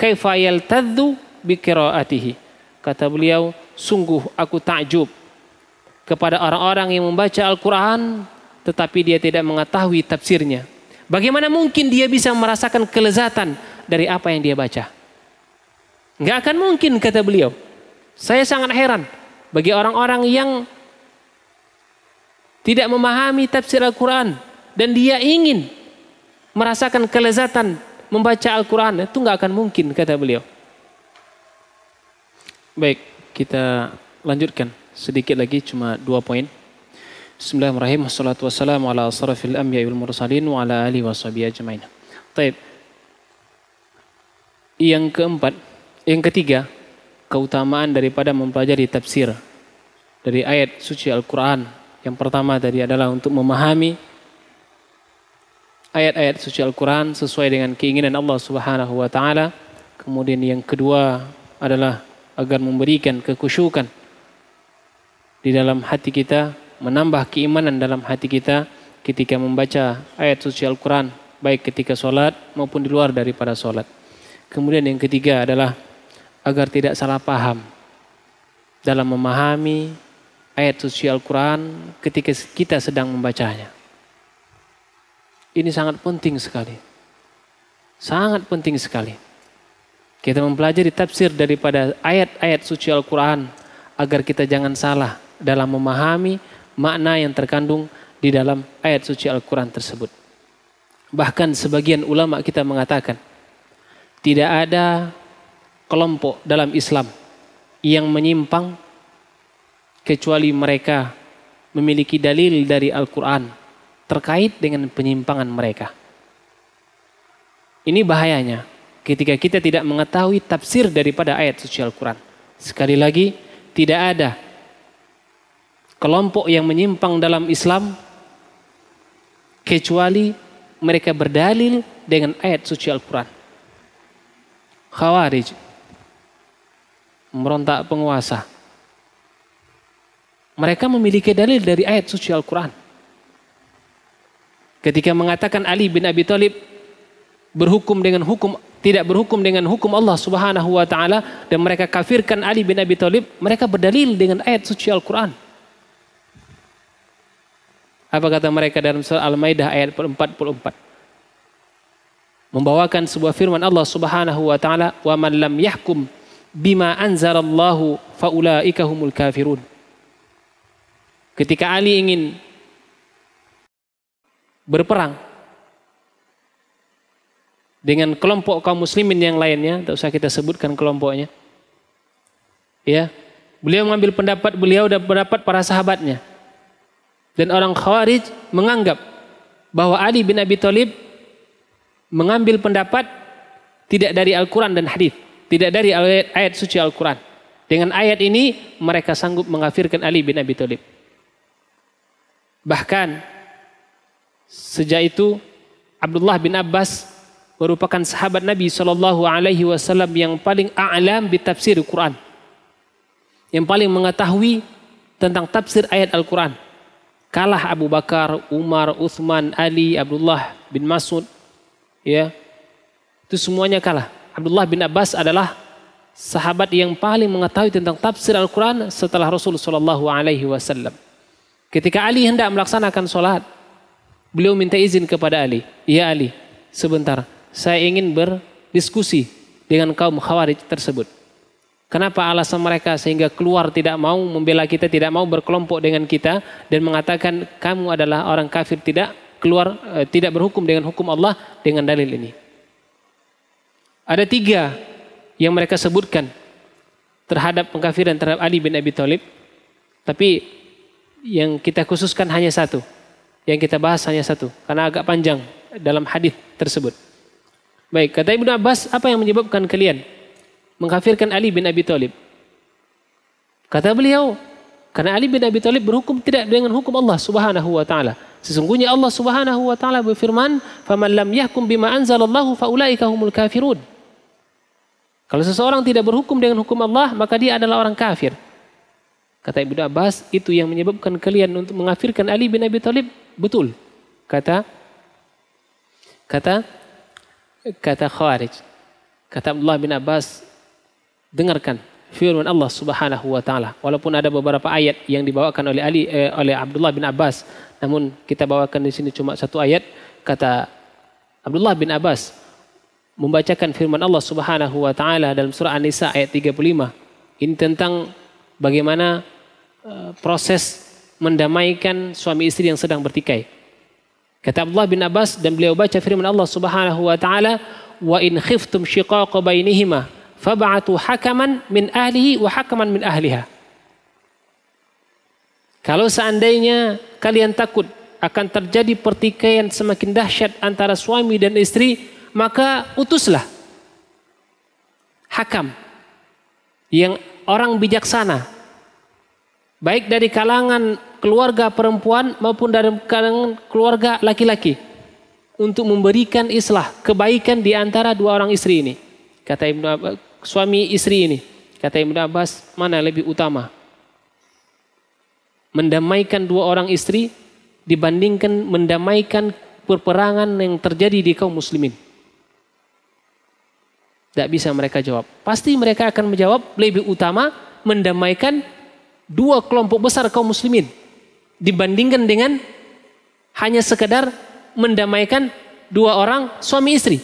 kaifa yaltadzu bikiraatihi. Kata beliau, sungguh aku takjub kepada orang-orang yang membaca Al-Quran tetapi dia tidak mengetahui tafsirnya. Bagaimana mungkin dia bisa merasakan kelezatan dari apa yang dia baca? Enggak akan mungkin kata beliau. Saya sangat heran bagi orang-orang yang tidak memahami tafsir Al-Quran dan dia ingin merasakan kelezatan membaca Al-Quran itu enggak akan mungkin kata beliau. Baik, kita lanjutkan sedikit lagi cuma dua poin. Bismillahirrahmanirrahim. Wassalatu wassalamu ala asrafil anbiya wal mursalin wa ala alihi washabihi ajmain. Baik. Yang keempat, yang ketiga, keutamaan daripada mempelajari tafsir dari ayat suci Al-Qur'an. Yang pertama tadi adalah untuk memahami ayat-ayat suci Al-Qur'an sesuai dengan keinginan Allah Subhanahu wa taala. Kemudian yang kedua adalah agar memberikan kekusyukan di dalam hati kita, menambah keimanan dalam hati kita ketika membaca ayat suci Al-Quran, baik ketika sholat maupun di luar daripada sholat. Kemudian yang ketiga adalah agar tidak salah paham dalam memahami ayat suci Al-Quran ketika kita sedang membacanya. Ini sangat penting sekali. Sangat penting sekali kita mempelajari tafsir daripada ayat-ayat suci Al-Quran agar kita jangan salah dalam memahami makna yang terkandung di dalam ayat suci Al-Quran tersebut. Bahkan sebagian ulama kita mengatakan tidak ada kelompok dalam Islam yang menyimpang kecuali mereka memiliki dalil dari Al-Quran terkait dengan penyimpangan mereka. Ini bahayanya ketika kita tidak mengetahui tafsir daripada ayat suci Al-Quran. Sekali lagi, tidak ada kelompok yang menyimpang dalam Islam kecuali mereka berdalil dengan ayat suci Al-Quran. Khawarij merontak penguasa. Mereka memiliki dalil dari ayat suci Al-Quran. Ketika mengatakan Ali bin Abi Thalib berhukum dengan hukum tidak berhukum dengan hukum Allah Subhanahu wa taala dan mereka kafirkan Ali bin Abi Thalib, mereka berdalil dengan ayat suci Al-Qur'an. Apa kata mereka dalam surah Al-Maidah ayat 44? Membawakan sebuah firman Allah Subhanahu wa taala, "Wa man lam yahkum bima anzalallahu faulaika humul kafirun." Ketika Ali ingin berperang dengan kelompok kaum muslimin yang lainnya, tak usah kita sebutkan kelompoknya. Ya, beliau mengambil pendapat beliau dan pendapat para sahabatnya. Dan orang Khawarij menganggap bahwa Ali bin Abi Thalib mengambil pendapat tidak dari Al-Quran dan Hadis, tidak dari ayat, ayat suci Al-Quran. Dengan ayat ini mereka sanggup mengafirkan Ali bin Abi Thalib. Bahkan sejak itu Abdullah bin Abbas merupakan sahabat Nabi Shallallahu Alaihi Wasallam yang paling alam di tafsir Quran, yang paling mengetahui tentang tafsir ayat Al Quran. Kalah Abu Bakar, Umar, Uthman, Ali, Abdullah bin Mas'ud, ya itu semuanya kalah. Abdullah bin Abbas adalah sahabat yang paling mengetahui tentang tafsir Al Quran setelah Rasul Shallallahu Alaihi Wasallam. Ketika Ali hendak melaksanakan sholat, beliau minta izin kepada Ali. Iya Ali, sebentar saya ingin berdiskusi dengan kaum khawarij tersebut. Kenapa alasan mereka sehingga keluar tidak mau membela kita, tidak mau berkelompok dengan kita dan mengatakan kamu adalah orang kafir tidak keluar eh, tidak berhukum dengan hukum Allah dengan dalil ini. Ada tiga yang mereka sebutkan terhadap pengkafiran terhadap Ali bin Abi Thalib, tapi yang kita khususkan hanya satu, yang kita bahas hanya satu karena agak panjang dalam hadis tersebut. Baik, kata Ibnu Abbas, apa yang menyebabkan kalian mengkafirkan Ali bin Abi Thalib? Kata beliau, karena Ali bin Abi Thalib berhukum tidak dengan hukum Allah Subhanahu wa taala. Sesungguhnya Allah Subhanahu wa taala berfirman, "Faman lam yahkum bima anzalallahu faulaika humul kafirun." Kalau seseorang tidak berhukum dengan hukum Allah, maka dia adalah orang kafir. Kata Ibnu Abbas, itu yang menyebabkan kalian untuk mengafirkan Ali bin Abi Thalib. Betul. Kata kata kata Khawarij. Kata Abdullah bin Abbas, dengarkan firman Allah Subhanahu wa taala. Walaupun ada beberapa ayat yang dibawakan oleh Ali eh, oleh Abdullah bin Abbas, namun kita bawakan di sini cuma satu ayat kata Abdullah bin Abbas membacakan firman Allah Subhanahu wa taala dalam surah An-Nisa ayat 35. Ini tentang bagaimana eh, proses mendamaikan suami istri yang sedang bertikai. Kata Abdullah bin Abbas dan beliau baca firman Allah Subhanahu wa taala, "Wa in khiftum shiqaqa bainihima fab'atu hakaman min ahlihi wa hakaman min ahliha." Kalau seandainya kalian takut akan terjadi pertikaian semakin dahsyat antara suami dan istri, maka utuslah hakam yang orang bijaksana baik dari kalangan keluarga perempuan maupun dari kalangan keluarga laki-laki untuk memberikan islah kebaikan di antara dua orang istri ini. Kata Ibnu Abbas, suami istri ini. Kata Ibnu Abbas, mana lebih utama? Mendamaikan dua orang istri dibandingkan mendamaikan perperangan yang terjadi di kaum muslimin. Tidak bisa mereka jawab. Pasti mereka akan menjawab lebih utama mendamaikan dua kelompok besar kaum muslimin dibandingkan dengan hanya sekedar mendamaikan dua orang suami istri.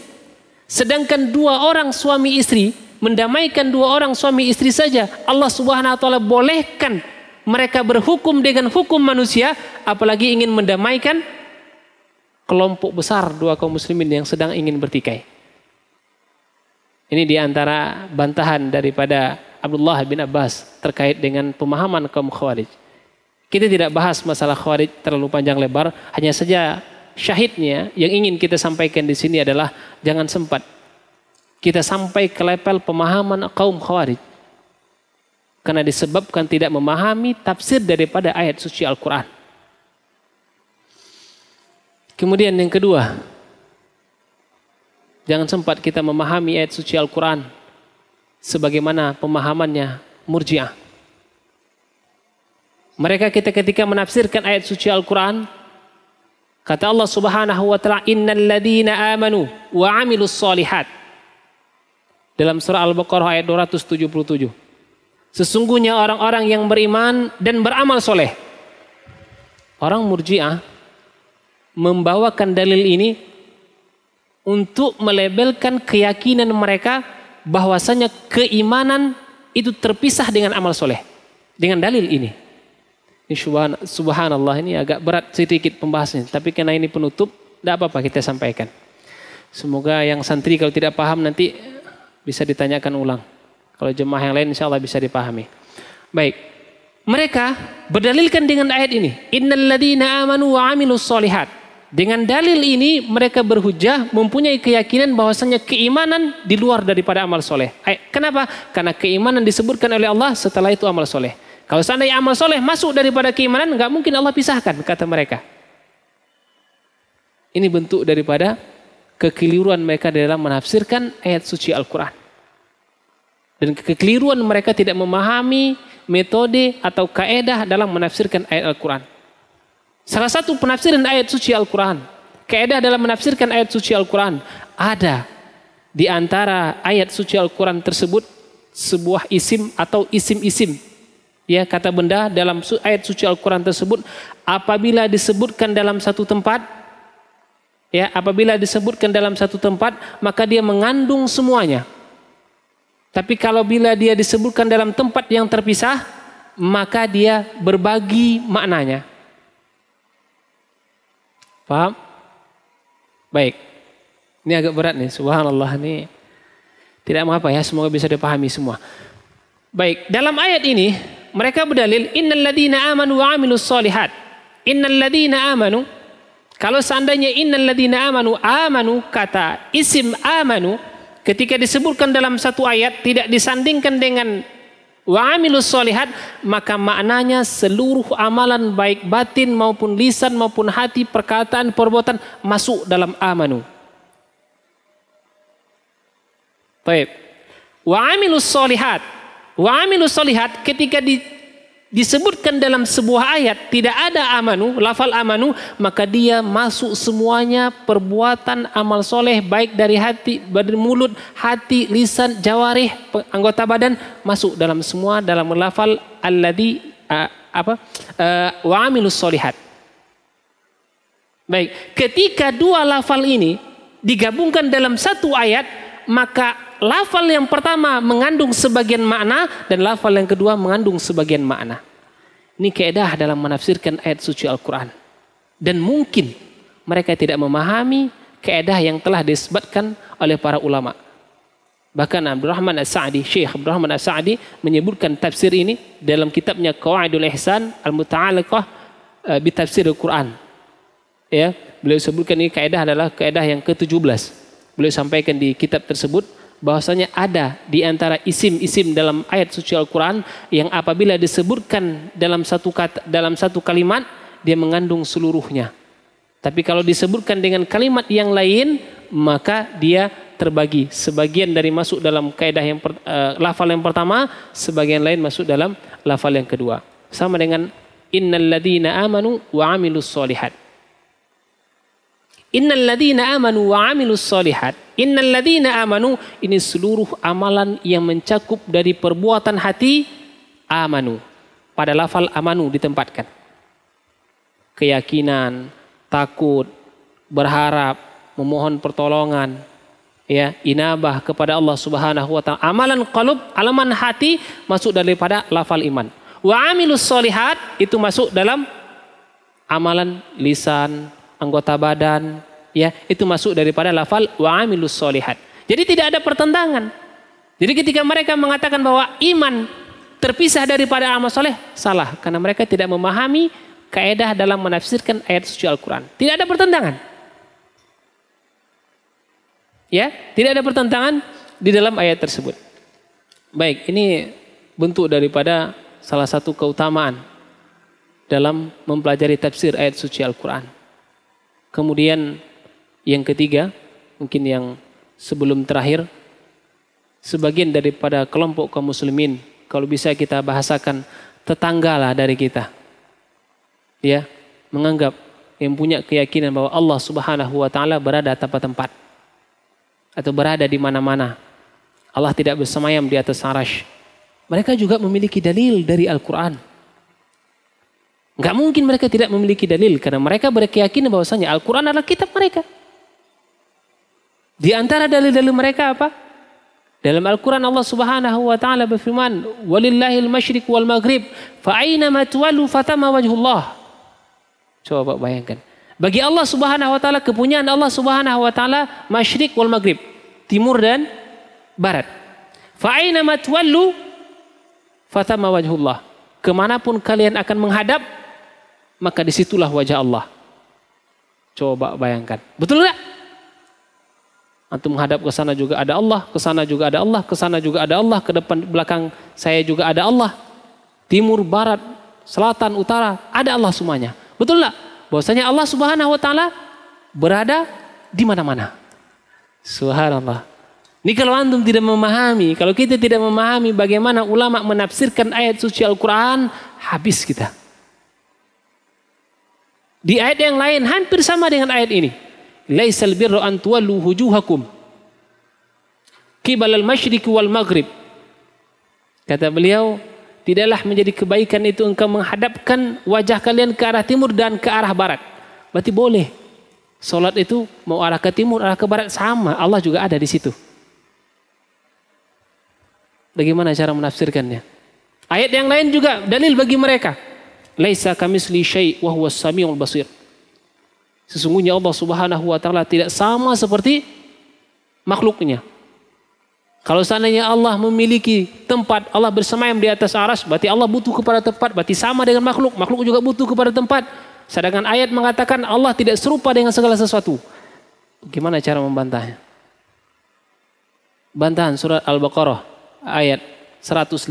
Sedangkan dua orang suami istri mendamaikan dua orang suami istri saja Allah Subhanahu wa taala bolehkan mereka berhukum dengan hukum manusia apalagi ingin mendamaikan kelompok besar dua kaum muslimin yang sedang ingin bertikai. Ini di antara bantahan daripada Abdullah bin Abbas terkait dengan pemahaman kaum Khawarij. Kita tidak bahas masalah Khawarij terlalu panjang lebar, hanya saja syahidnya yang ingin kita sampaikan di sini adalah jangan sempat kita sampai ke level pemahaman kaum Khawarij. Karena disebabkan tidak memahami tafsir daripada ayat suci Al-Quran. Kemudian yang kedua, jangan sempat kita memahami ayat suci Al-Quran sebagaimana pemahamannya murjiah. Mereka kita ketika menafsirkan ayat suci Al-Quran, kata Allah Subhanahu wa taala, Inna amanu wa 'amilus Salihat Dalam surah Al-Baqarah ayat 277. Sesungguhnya orang-orang yang beriman dan beramal soleh. Orang murjiah membawakan dalil ini untuk melebelkan keyakinan mereka bahwasanya keimanan itu terpisah dengan amal soleh. Dengan dalil ini. Ini subhanallah ini agak berat sedikit pembahasannya. Tapi karena ini penutup, tidak apa-apa kita sampaikan. Semoga yang santri kalau tidak paham nanti bisa ditanyakan ulang. Kalau jemaah yang lain insya Allah bisa dipahami. Baik. Mereka berdalilkan dengan ayat ini. Innalladzina amanu wa amilus solihat. Dengan dalil ini mereka berhujah mempunyai keyakinan bahwasanya keimanan di luar daripada amal soleh. Eh, kenapa? Karena keimanan disebutkan oleh Allah setelah itu amal soleh. Kalau seandainya amal soleh masuk daripada keimanan, nggak mungkin Allah pisahkan, kata mereka. Ini bentuk daripada kekeliruan mereka dalam menafsirkan ayat suci Al-Quran. Dan kekeliruan mereka tidak memahami metode atau kaedah dalam menafsirkan ayat Al-Quran. Salah satu penafsiran ayat suci Al-Quran, kaedah dalam menafsirkan ayat suci Al-Quran, ada di antara ayat suci Al-Quran tersebut sebuah isim atau isim-isim Ya, kata benda dalam ayat suci Al-Qur'an tersebut apabila disebutkan dalam satu tempat ya, apabila disebutkan dalam satu tempat maka dia mengandung semuanya. Tapi kalau bila dia disebutkan dalam tempat yang terpisah maka dia berbagi maknanya. Paham? Baik. Ini agak berat nih, subhanallah nih. Tidak mengapa ya, semoga bisa dipahami semua. Baik, dalam ayat ini mereka berdalil innalladzina amanu wa amilus solihat. Innalladzina amanu kalau seandainya innalladzina amanu amanu kata isim amanu ketika disebutkan dalam satu ayat tidak disandingkan dengan wa amilus solihat maka maknanya seluruh amalan baik batin maupun lisan maupun hati perkataan perbuatan masuk dalam amanu. Baik. Wa amilus solihat wa amilus solihat ketika di, disebutkan dalam sebuah ayat tidak ada amanu, lafal amanu, maka dia masuk semuanya perbuatan amal soleh baik dari hati, dari mulut, hati, lisan, jawarih, anggota badan masuk dalam semua dalam lafal alladhi uh, apa uh, wa amilus solihat. Baik, ketika dua lafal ini digabungkan dalam satu ayat, maka lafal yang pertama mengandung sebagian makna dan lafal yang kedua mengandung sebagian makna. Ini keedah dalam menafsirkan ayat suci Al-Quran. Dan mungkin mereka tidak memahami keedah yang telah disebutkan oleh para ulama. Bahkan Abdurrahman As-Sa'di, Syekh Abdurrahman As-Sa'di menyebutkan tafsir ini dalam kitabnya Qawaidul Ihsan Al-Muta'alaqah eh, bitafsir Al-Quran. Ya, beliau sebutkan ini keedah adalah keedah yang ke-17. Beliau sampaikan di kitab tersebut bahwasanya ada di antara isim-isim dalam ayat suci Al-Qur'an yang apabila disebutkan dalam satu kata, dalam satu kalimat dia mengandung seluruhnya. Tapi kalau disebutkan dengan kalimat yang lain maka dia terbagi sebagian dari masuk dalam kaidah yang per, uh, lafal yang pertama, sebagian lain masuk dalam lafal yang kedua. Sama dengan innalladzina amanu wa amilus solihat Innaladina amanu wa amilus solihat. Innaladina amanu ini seluruh amalan yang mencakup dari perbuatan hati amanu. Pada lafal amanu ditempatkan. Keyakinan, takut, berharap, memohon pertolongan, ya inabah kepada Allah Subhanahu wa taala. Amalan kalau alaman hati masuk daripada lafal iman. Wa amilus solihat itu masuk dalam amalan lisan, anggota badan, ya itu masuk daripada lafal wa amilus solihat. Jadi tidak ada pertentangan. Jadi ketika mereka mengatakan bahwa iman terpisah daripada amal soleh, salah. Karena mereka tidak memahami kaedah dalam menafsirkan ayat suci Al-Quran. Tidak ada pertentangan. Ya, tidak ada pertentangan di dalam ayat tersebut. Baik, ini bentuk daripada salah satu keutamaan dalam mempelajari tafsir ayat suci Al-Quran. Kemudian yang ketiga, mungkin yang sebelum terakhir, sebagian daripada kelompok kaum muslimin, kalau bisa kita bahasakan, tetanggalah dari kita. Ya, menganggap yang punya keyakinan bahwa Allah Subhanahu wa taala berada tanpa tempat atau berada di mana-mana. Allah tidak bersemayam di atas arash. Mereka juga memiliki dalil dari Al-Qur'an Nggak mungkin mereka tidak memiliki dalil karena mereka berkeyakinan bahwasanya Al-Quran adalah kitab mereka. Di antara dalil-dalil mereka apa? Dalam Al-Quran Allah subhanahu wa ta'ala berfirman Walillahil masyriq wal maghrib Fa'ayna matualu fatama wajhullah Coba bayangkan Bagi Allah subhanahu wa ta'ala Kepunyaan Allah subhanahu wa ta'ala Masyriq wal maghrib Timur dan barat Fa'ayna matualu fatama wajhullah Kemanapun kalian akan menghadap maka disitulah wajah Allah. Coba bayangkan. Betul nggak? Antum menghadap ke sana juga ada Allah, ke sana juga ada Allah, ke sana juga ada Allah, ke depan belakang saya juga ada Allah. Timur, barat, selatan, utara, ada Allah semuanya. Betul nggak? Bahwasanya Allah Subhanahu wa taala berada di mana-mana. Subhanallah. Ini kalau antum tidak memahami, kalau kita tidak memahami bagaimana ulama menafsirkan ayat suci Al-Quran, habis kita. Di ayat yang lain hampir sama dengan ayat ini. Laisal birru an tuwallu wujuhakum qibal al-masyriqi wal maghrib. Kata beliau, tidaklah menjadi kebaikan itu engkau menghadapkan wajah kalian ke arah timur dan ke arah barat. Berarti boleh. Salat itu mau arah ke timur, arah ke barat sama. Allah juga ada di situ. Bagaimana cara menafsirkannya? Ayat yang lain juga dalil bagi mereka. Laisa kamisli syai' wa huwa samiul basir. Sesungguhnya Allah Subhanahu wa taala tidak sama seperti makhluknya. Kalau seandainya Allah memiliki tempat, Allah bersemayam di atas aras, berarti Allah butuh kepada tempat, berarti sama dengan makhluk. Makhluk juga butuh kepada tempat. Sedangkan ayat mengatakan Allah tidak serupa dengan segala sesuatu. Gimana cara membantahnya? Bantahan surat Al-Baqarah ayat 115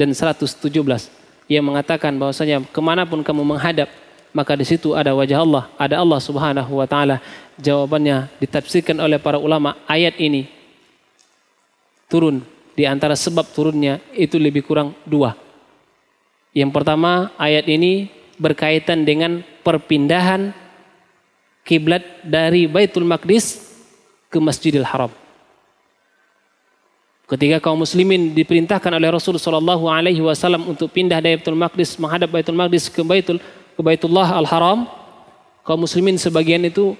dan 117 yang mengatakan bahwasanya kemanapun kamu menghadap maka di situ ada wajah Allah, ada Allah Subhanahu wa taala. Jawabannya ditafsirkan oleh para ulama ayat ini turun di antara sebab turunnya itu lebih kurang dua. Yang pertama, ayat ini berkaitan dengan perpindahan kiblat dari Baitul Maqdis ke Masjidil Haram. Ketika kaum muslimin diperintahkan oleh Rasul Shallallahu alaihi wasallam untuk pindah dari Baitul Maqdis menghadap Baitul Maqdis ke Baitul ke Baitullah Al-Haram, kaum muslimin sebagian itu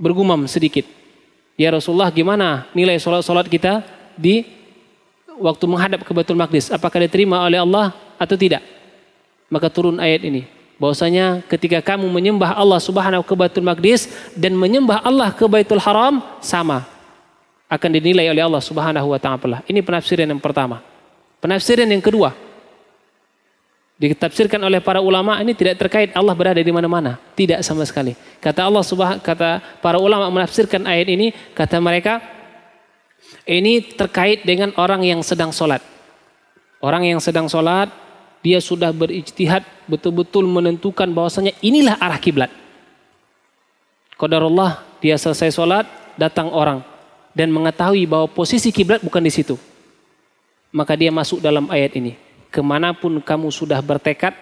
bergumam sedikit. Ya Rasulullah, gimana nilai salat-salat kita di waktu menghadap ke Baitul Maqdis? Apakah diterima oleh Allah atau tidak? Maka turun ayat ini bahwasanya ketika kamu menyembah Allah Subhanahu ke Baitul Maqdis dan menyembah Allah ke Baitul Haram sama akan dinilai oleh Allah Subhanahu wa taala. Ini penafsiran yang pertama. Penafsiran yang kedua, ditafsirkan oleh para ulama ini tidak terkait Allah berada di mana-mana, tidak sama sekali. Kata Allah Subhanahu kata para ulama menafsirkan ayat ini, kata mereka ini terkait dengan orang yang sedang sholat. Orang yang sedang sholat dia sudah berijtihad betul-betul menentukan bahwasanya inilah arah kiblat. Qadarullah dia selesai sholat datang orang dan mengetahui bahwa posisi kiblat bukan di situ. Maka dia masuk dalam ayat ini. Kemanapun kamu sudah bertekad,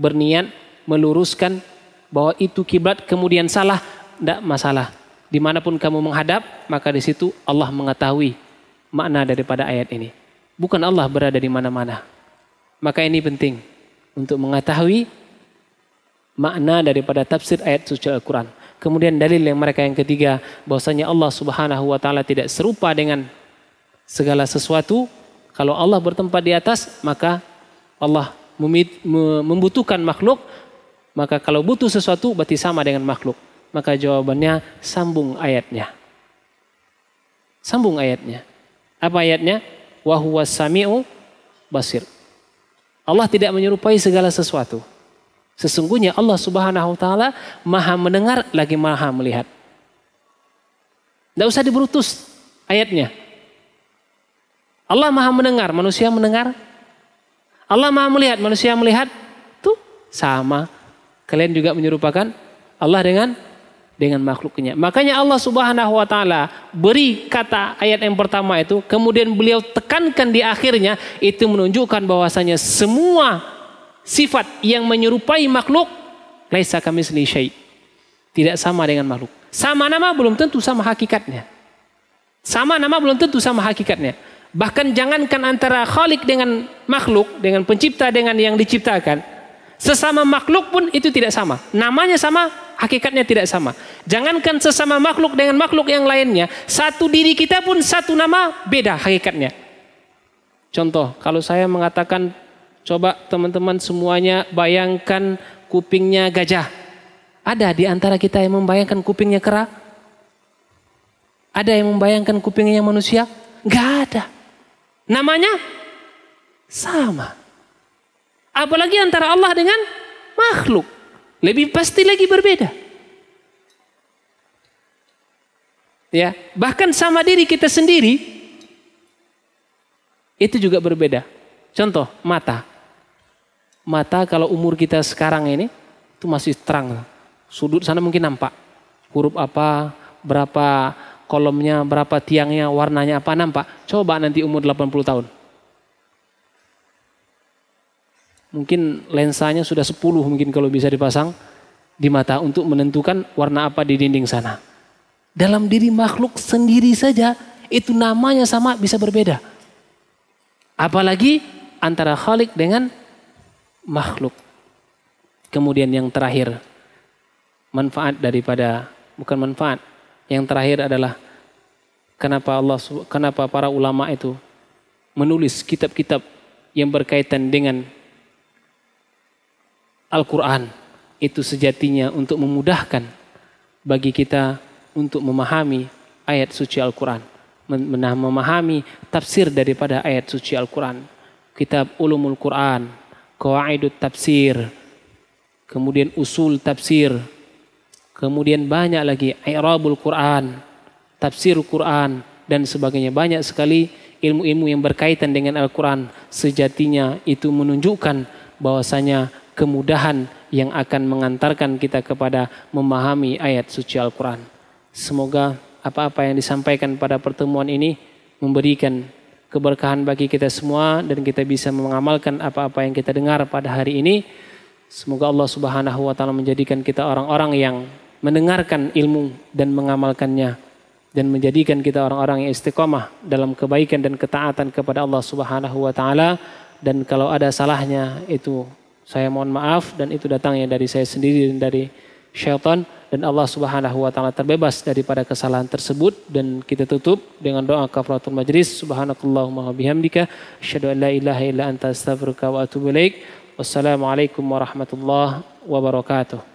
berniat, meluruskan bahwa itu kiblat kemudian salah, tidak masalah. Dimanapun kamu menghadap, maka di situ Allah mengetahui makna daripada ayat ini. Bukan Allah berada di mana-mana. Maka ini penting untuk mengetahui makna daripada tafsir ayat suci Al-Quran. Kemudian dalil yang mereka yang ketiga bahwasanya Allah Subhanahu wa taala tidak serupa dengan segala sesuatu. Kalau Allah bertempat di atas, maka Allah membutuhkan makhluk, maka kalau butuh sesuatu berarti sama dengan makhluk. Maka jawabannya sambung ayatnya. Sambung ayatnya. Apa ayatnya? Wa sami'u basir. Allah tidak menyerupai segala sesuatu. Sesungguhnya Allah Subhanahu wa taala Maha mendengar lagi Maha melihat. Tidak usah diberutus ayatnya. Allah Maha mendengar, manusia mendengar. Allah Maha melihat, manusia melihat. Tuh sama. Kalian juga menyerupakan Allah dengan dengan makhluknya. Makanya Allah Subhanahu wa taala beri kata ayat yang pertama itu, kemudian beliau tekankan di akhirnya itu menunjukkan bahwasanya semua sifat yang menyerupai makhluk laisa kami selisai Tidak sama dengan makhluk. Sama nama belum tentu sama hakikatnya. Sama nama belum tentu sama hakikatnya. Bahkan jangankan antara khalik dengan makhluk, dengan pencipta dengan yang diciptakan, sesama makhluk pun itu tidak sama. Namanya sama, hakikatnya tidak sama. Jangankan sesama makhluk dengan makhluk yang lainnya, satu diri kita pun satu nama beda hakikatnya. Contoh, kalau saya mengatakan Coba teman-teman semuanya bayangkan kupingnya gajah. Ada di antara kita yang membayangkan kupingnya kera? Ada yang membayangkan kupingnya manusia? Gak ada. Namanya sama. Apalagi antara Allah dengan makhluk. Lebih pasti lagi berbeda. Ya, bahkan sama diri kita sendiri itu juga berbeda. Contoh mata mata kalau umur kita sekarang ini itu masih terang. Sudut sana mungkin nampak huruf apa, berapa kolomnya, berapa tiangnya, warnanya apa nampak. Coba nanti umur 80 tahun. Mungkin lensanya sudah 10 mungkin kalau bisa dipasang di mata untuk menentukan warna apa di dinding sana. Dalam diri makhluk sendiri saja itu namanya sama bisa berbeda. Apalagi antara khalik dengan makhluk. Kemudian yang terakhir, manfaat daripada, bukan manfaat, yang terakhir adalah kenapa Allah kenapa para ulama itu menulis kitab-kitab yang berkaitan dengan Al-Qur'an itu sejatinya untuk memudahkan bagi kita untuk memahami ayat suci Al-Qur'an, memahami tafsir daripada ayat suci Al-Qur'an. Kitab Ulumul Qur'an qawaidut tafsir, kemudian usul tafsir, kemudian banyak lagi i'rabul Quran, tafsir Quran dan sebagainya. Banyak sekali ilmu-ilmu yang berkaitan dengan Al-Quran sejatinya itu menunjukkan bahwasanya kemudahan yang akan mengantarkan kita kepada memahami ayat suci Al-Quran. Semoga apa-apa yang disampaikan pada pertemuan ini memberikan keberkahan bagi kita semua dan kita bisa mengamalkan apa-apa yang kita dengar pada hari ini. Semoga Allah Subhanahu wa taala menjadikan kita orang-orang yang mendengarkan ilmu dan mengamalkannya dan menjadikan kita orang-orang yang istiqomah dalam kebaikan dan ketaatan kepada Allah Subhanahu wa taala dan kalau ada salahnya itu saya mohon maaf dan itu datangnya dari saya sendiri dan dari syaitan dan Allah Subhanahu wa taala terbebas daripada kesalahan tersebut dan kita tutup dengan doa kafaratul majlis subhanakallahumma wa bihamdika asyhadu an la ilaha illa anta astaghfiruka wa atubu ilaik wassalamualaikum warahmatullahi wabarakatuh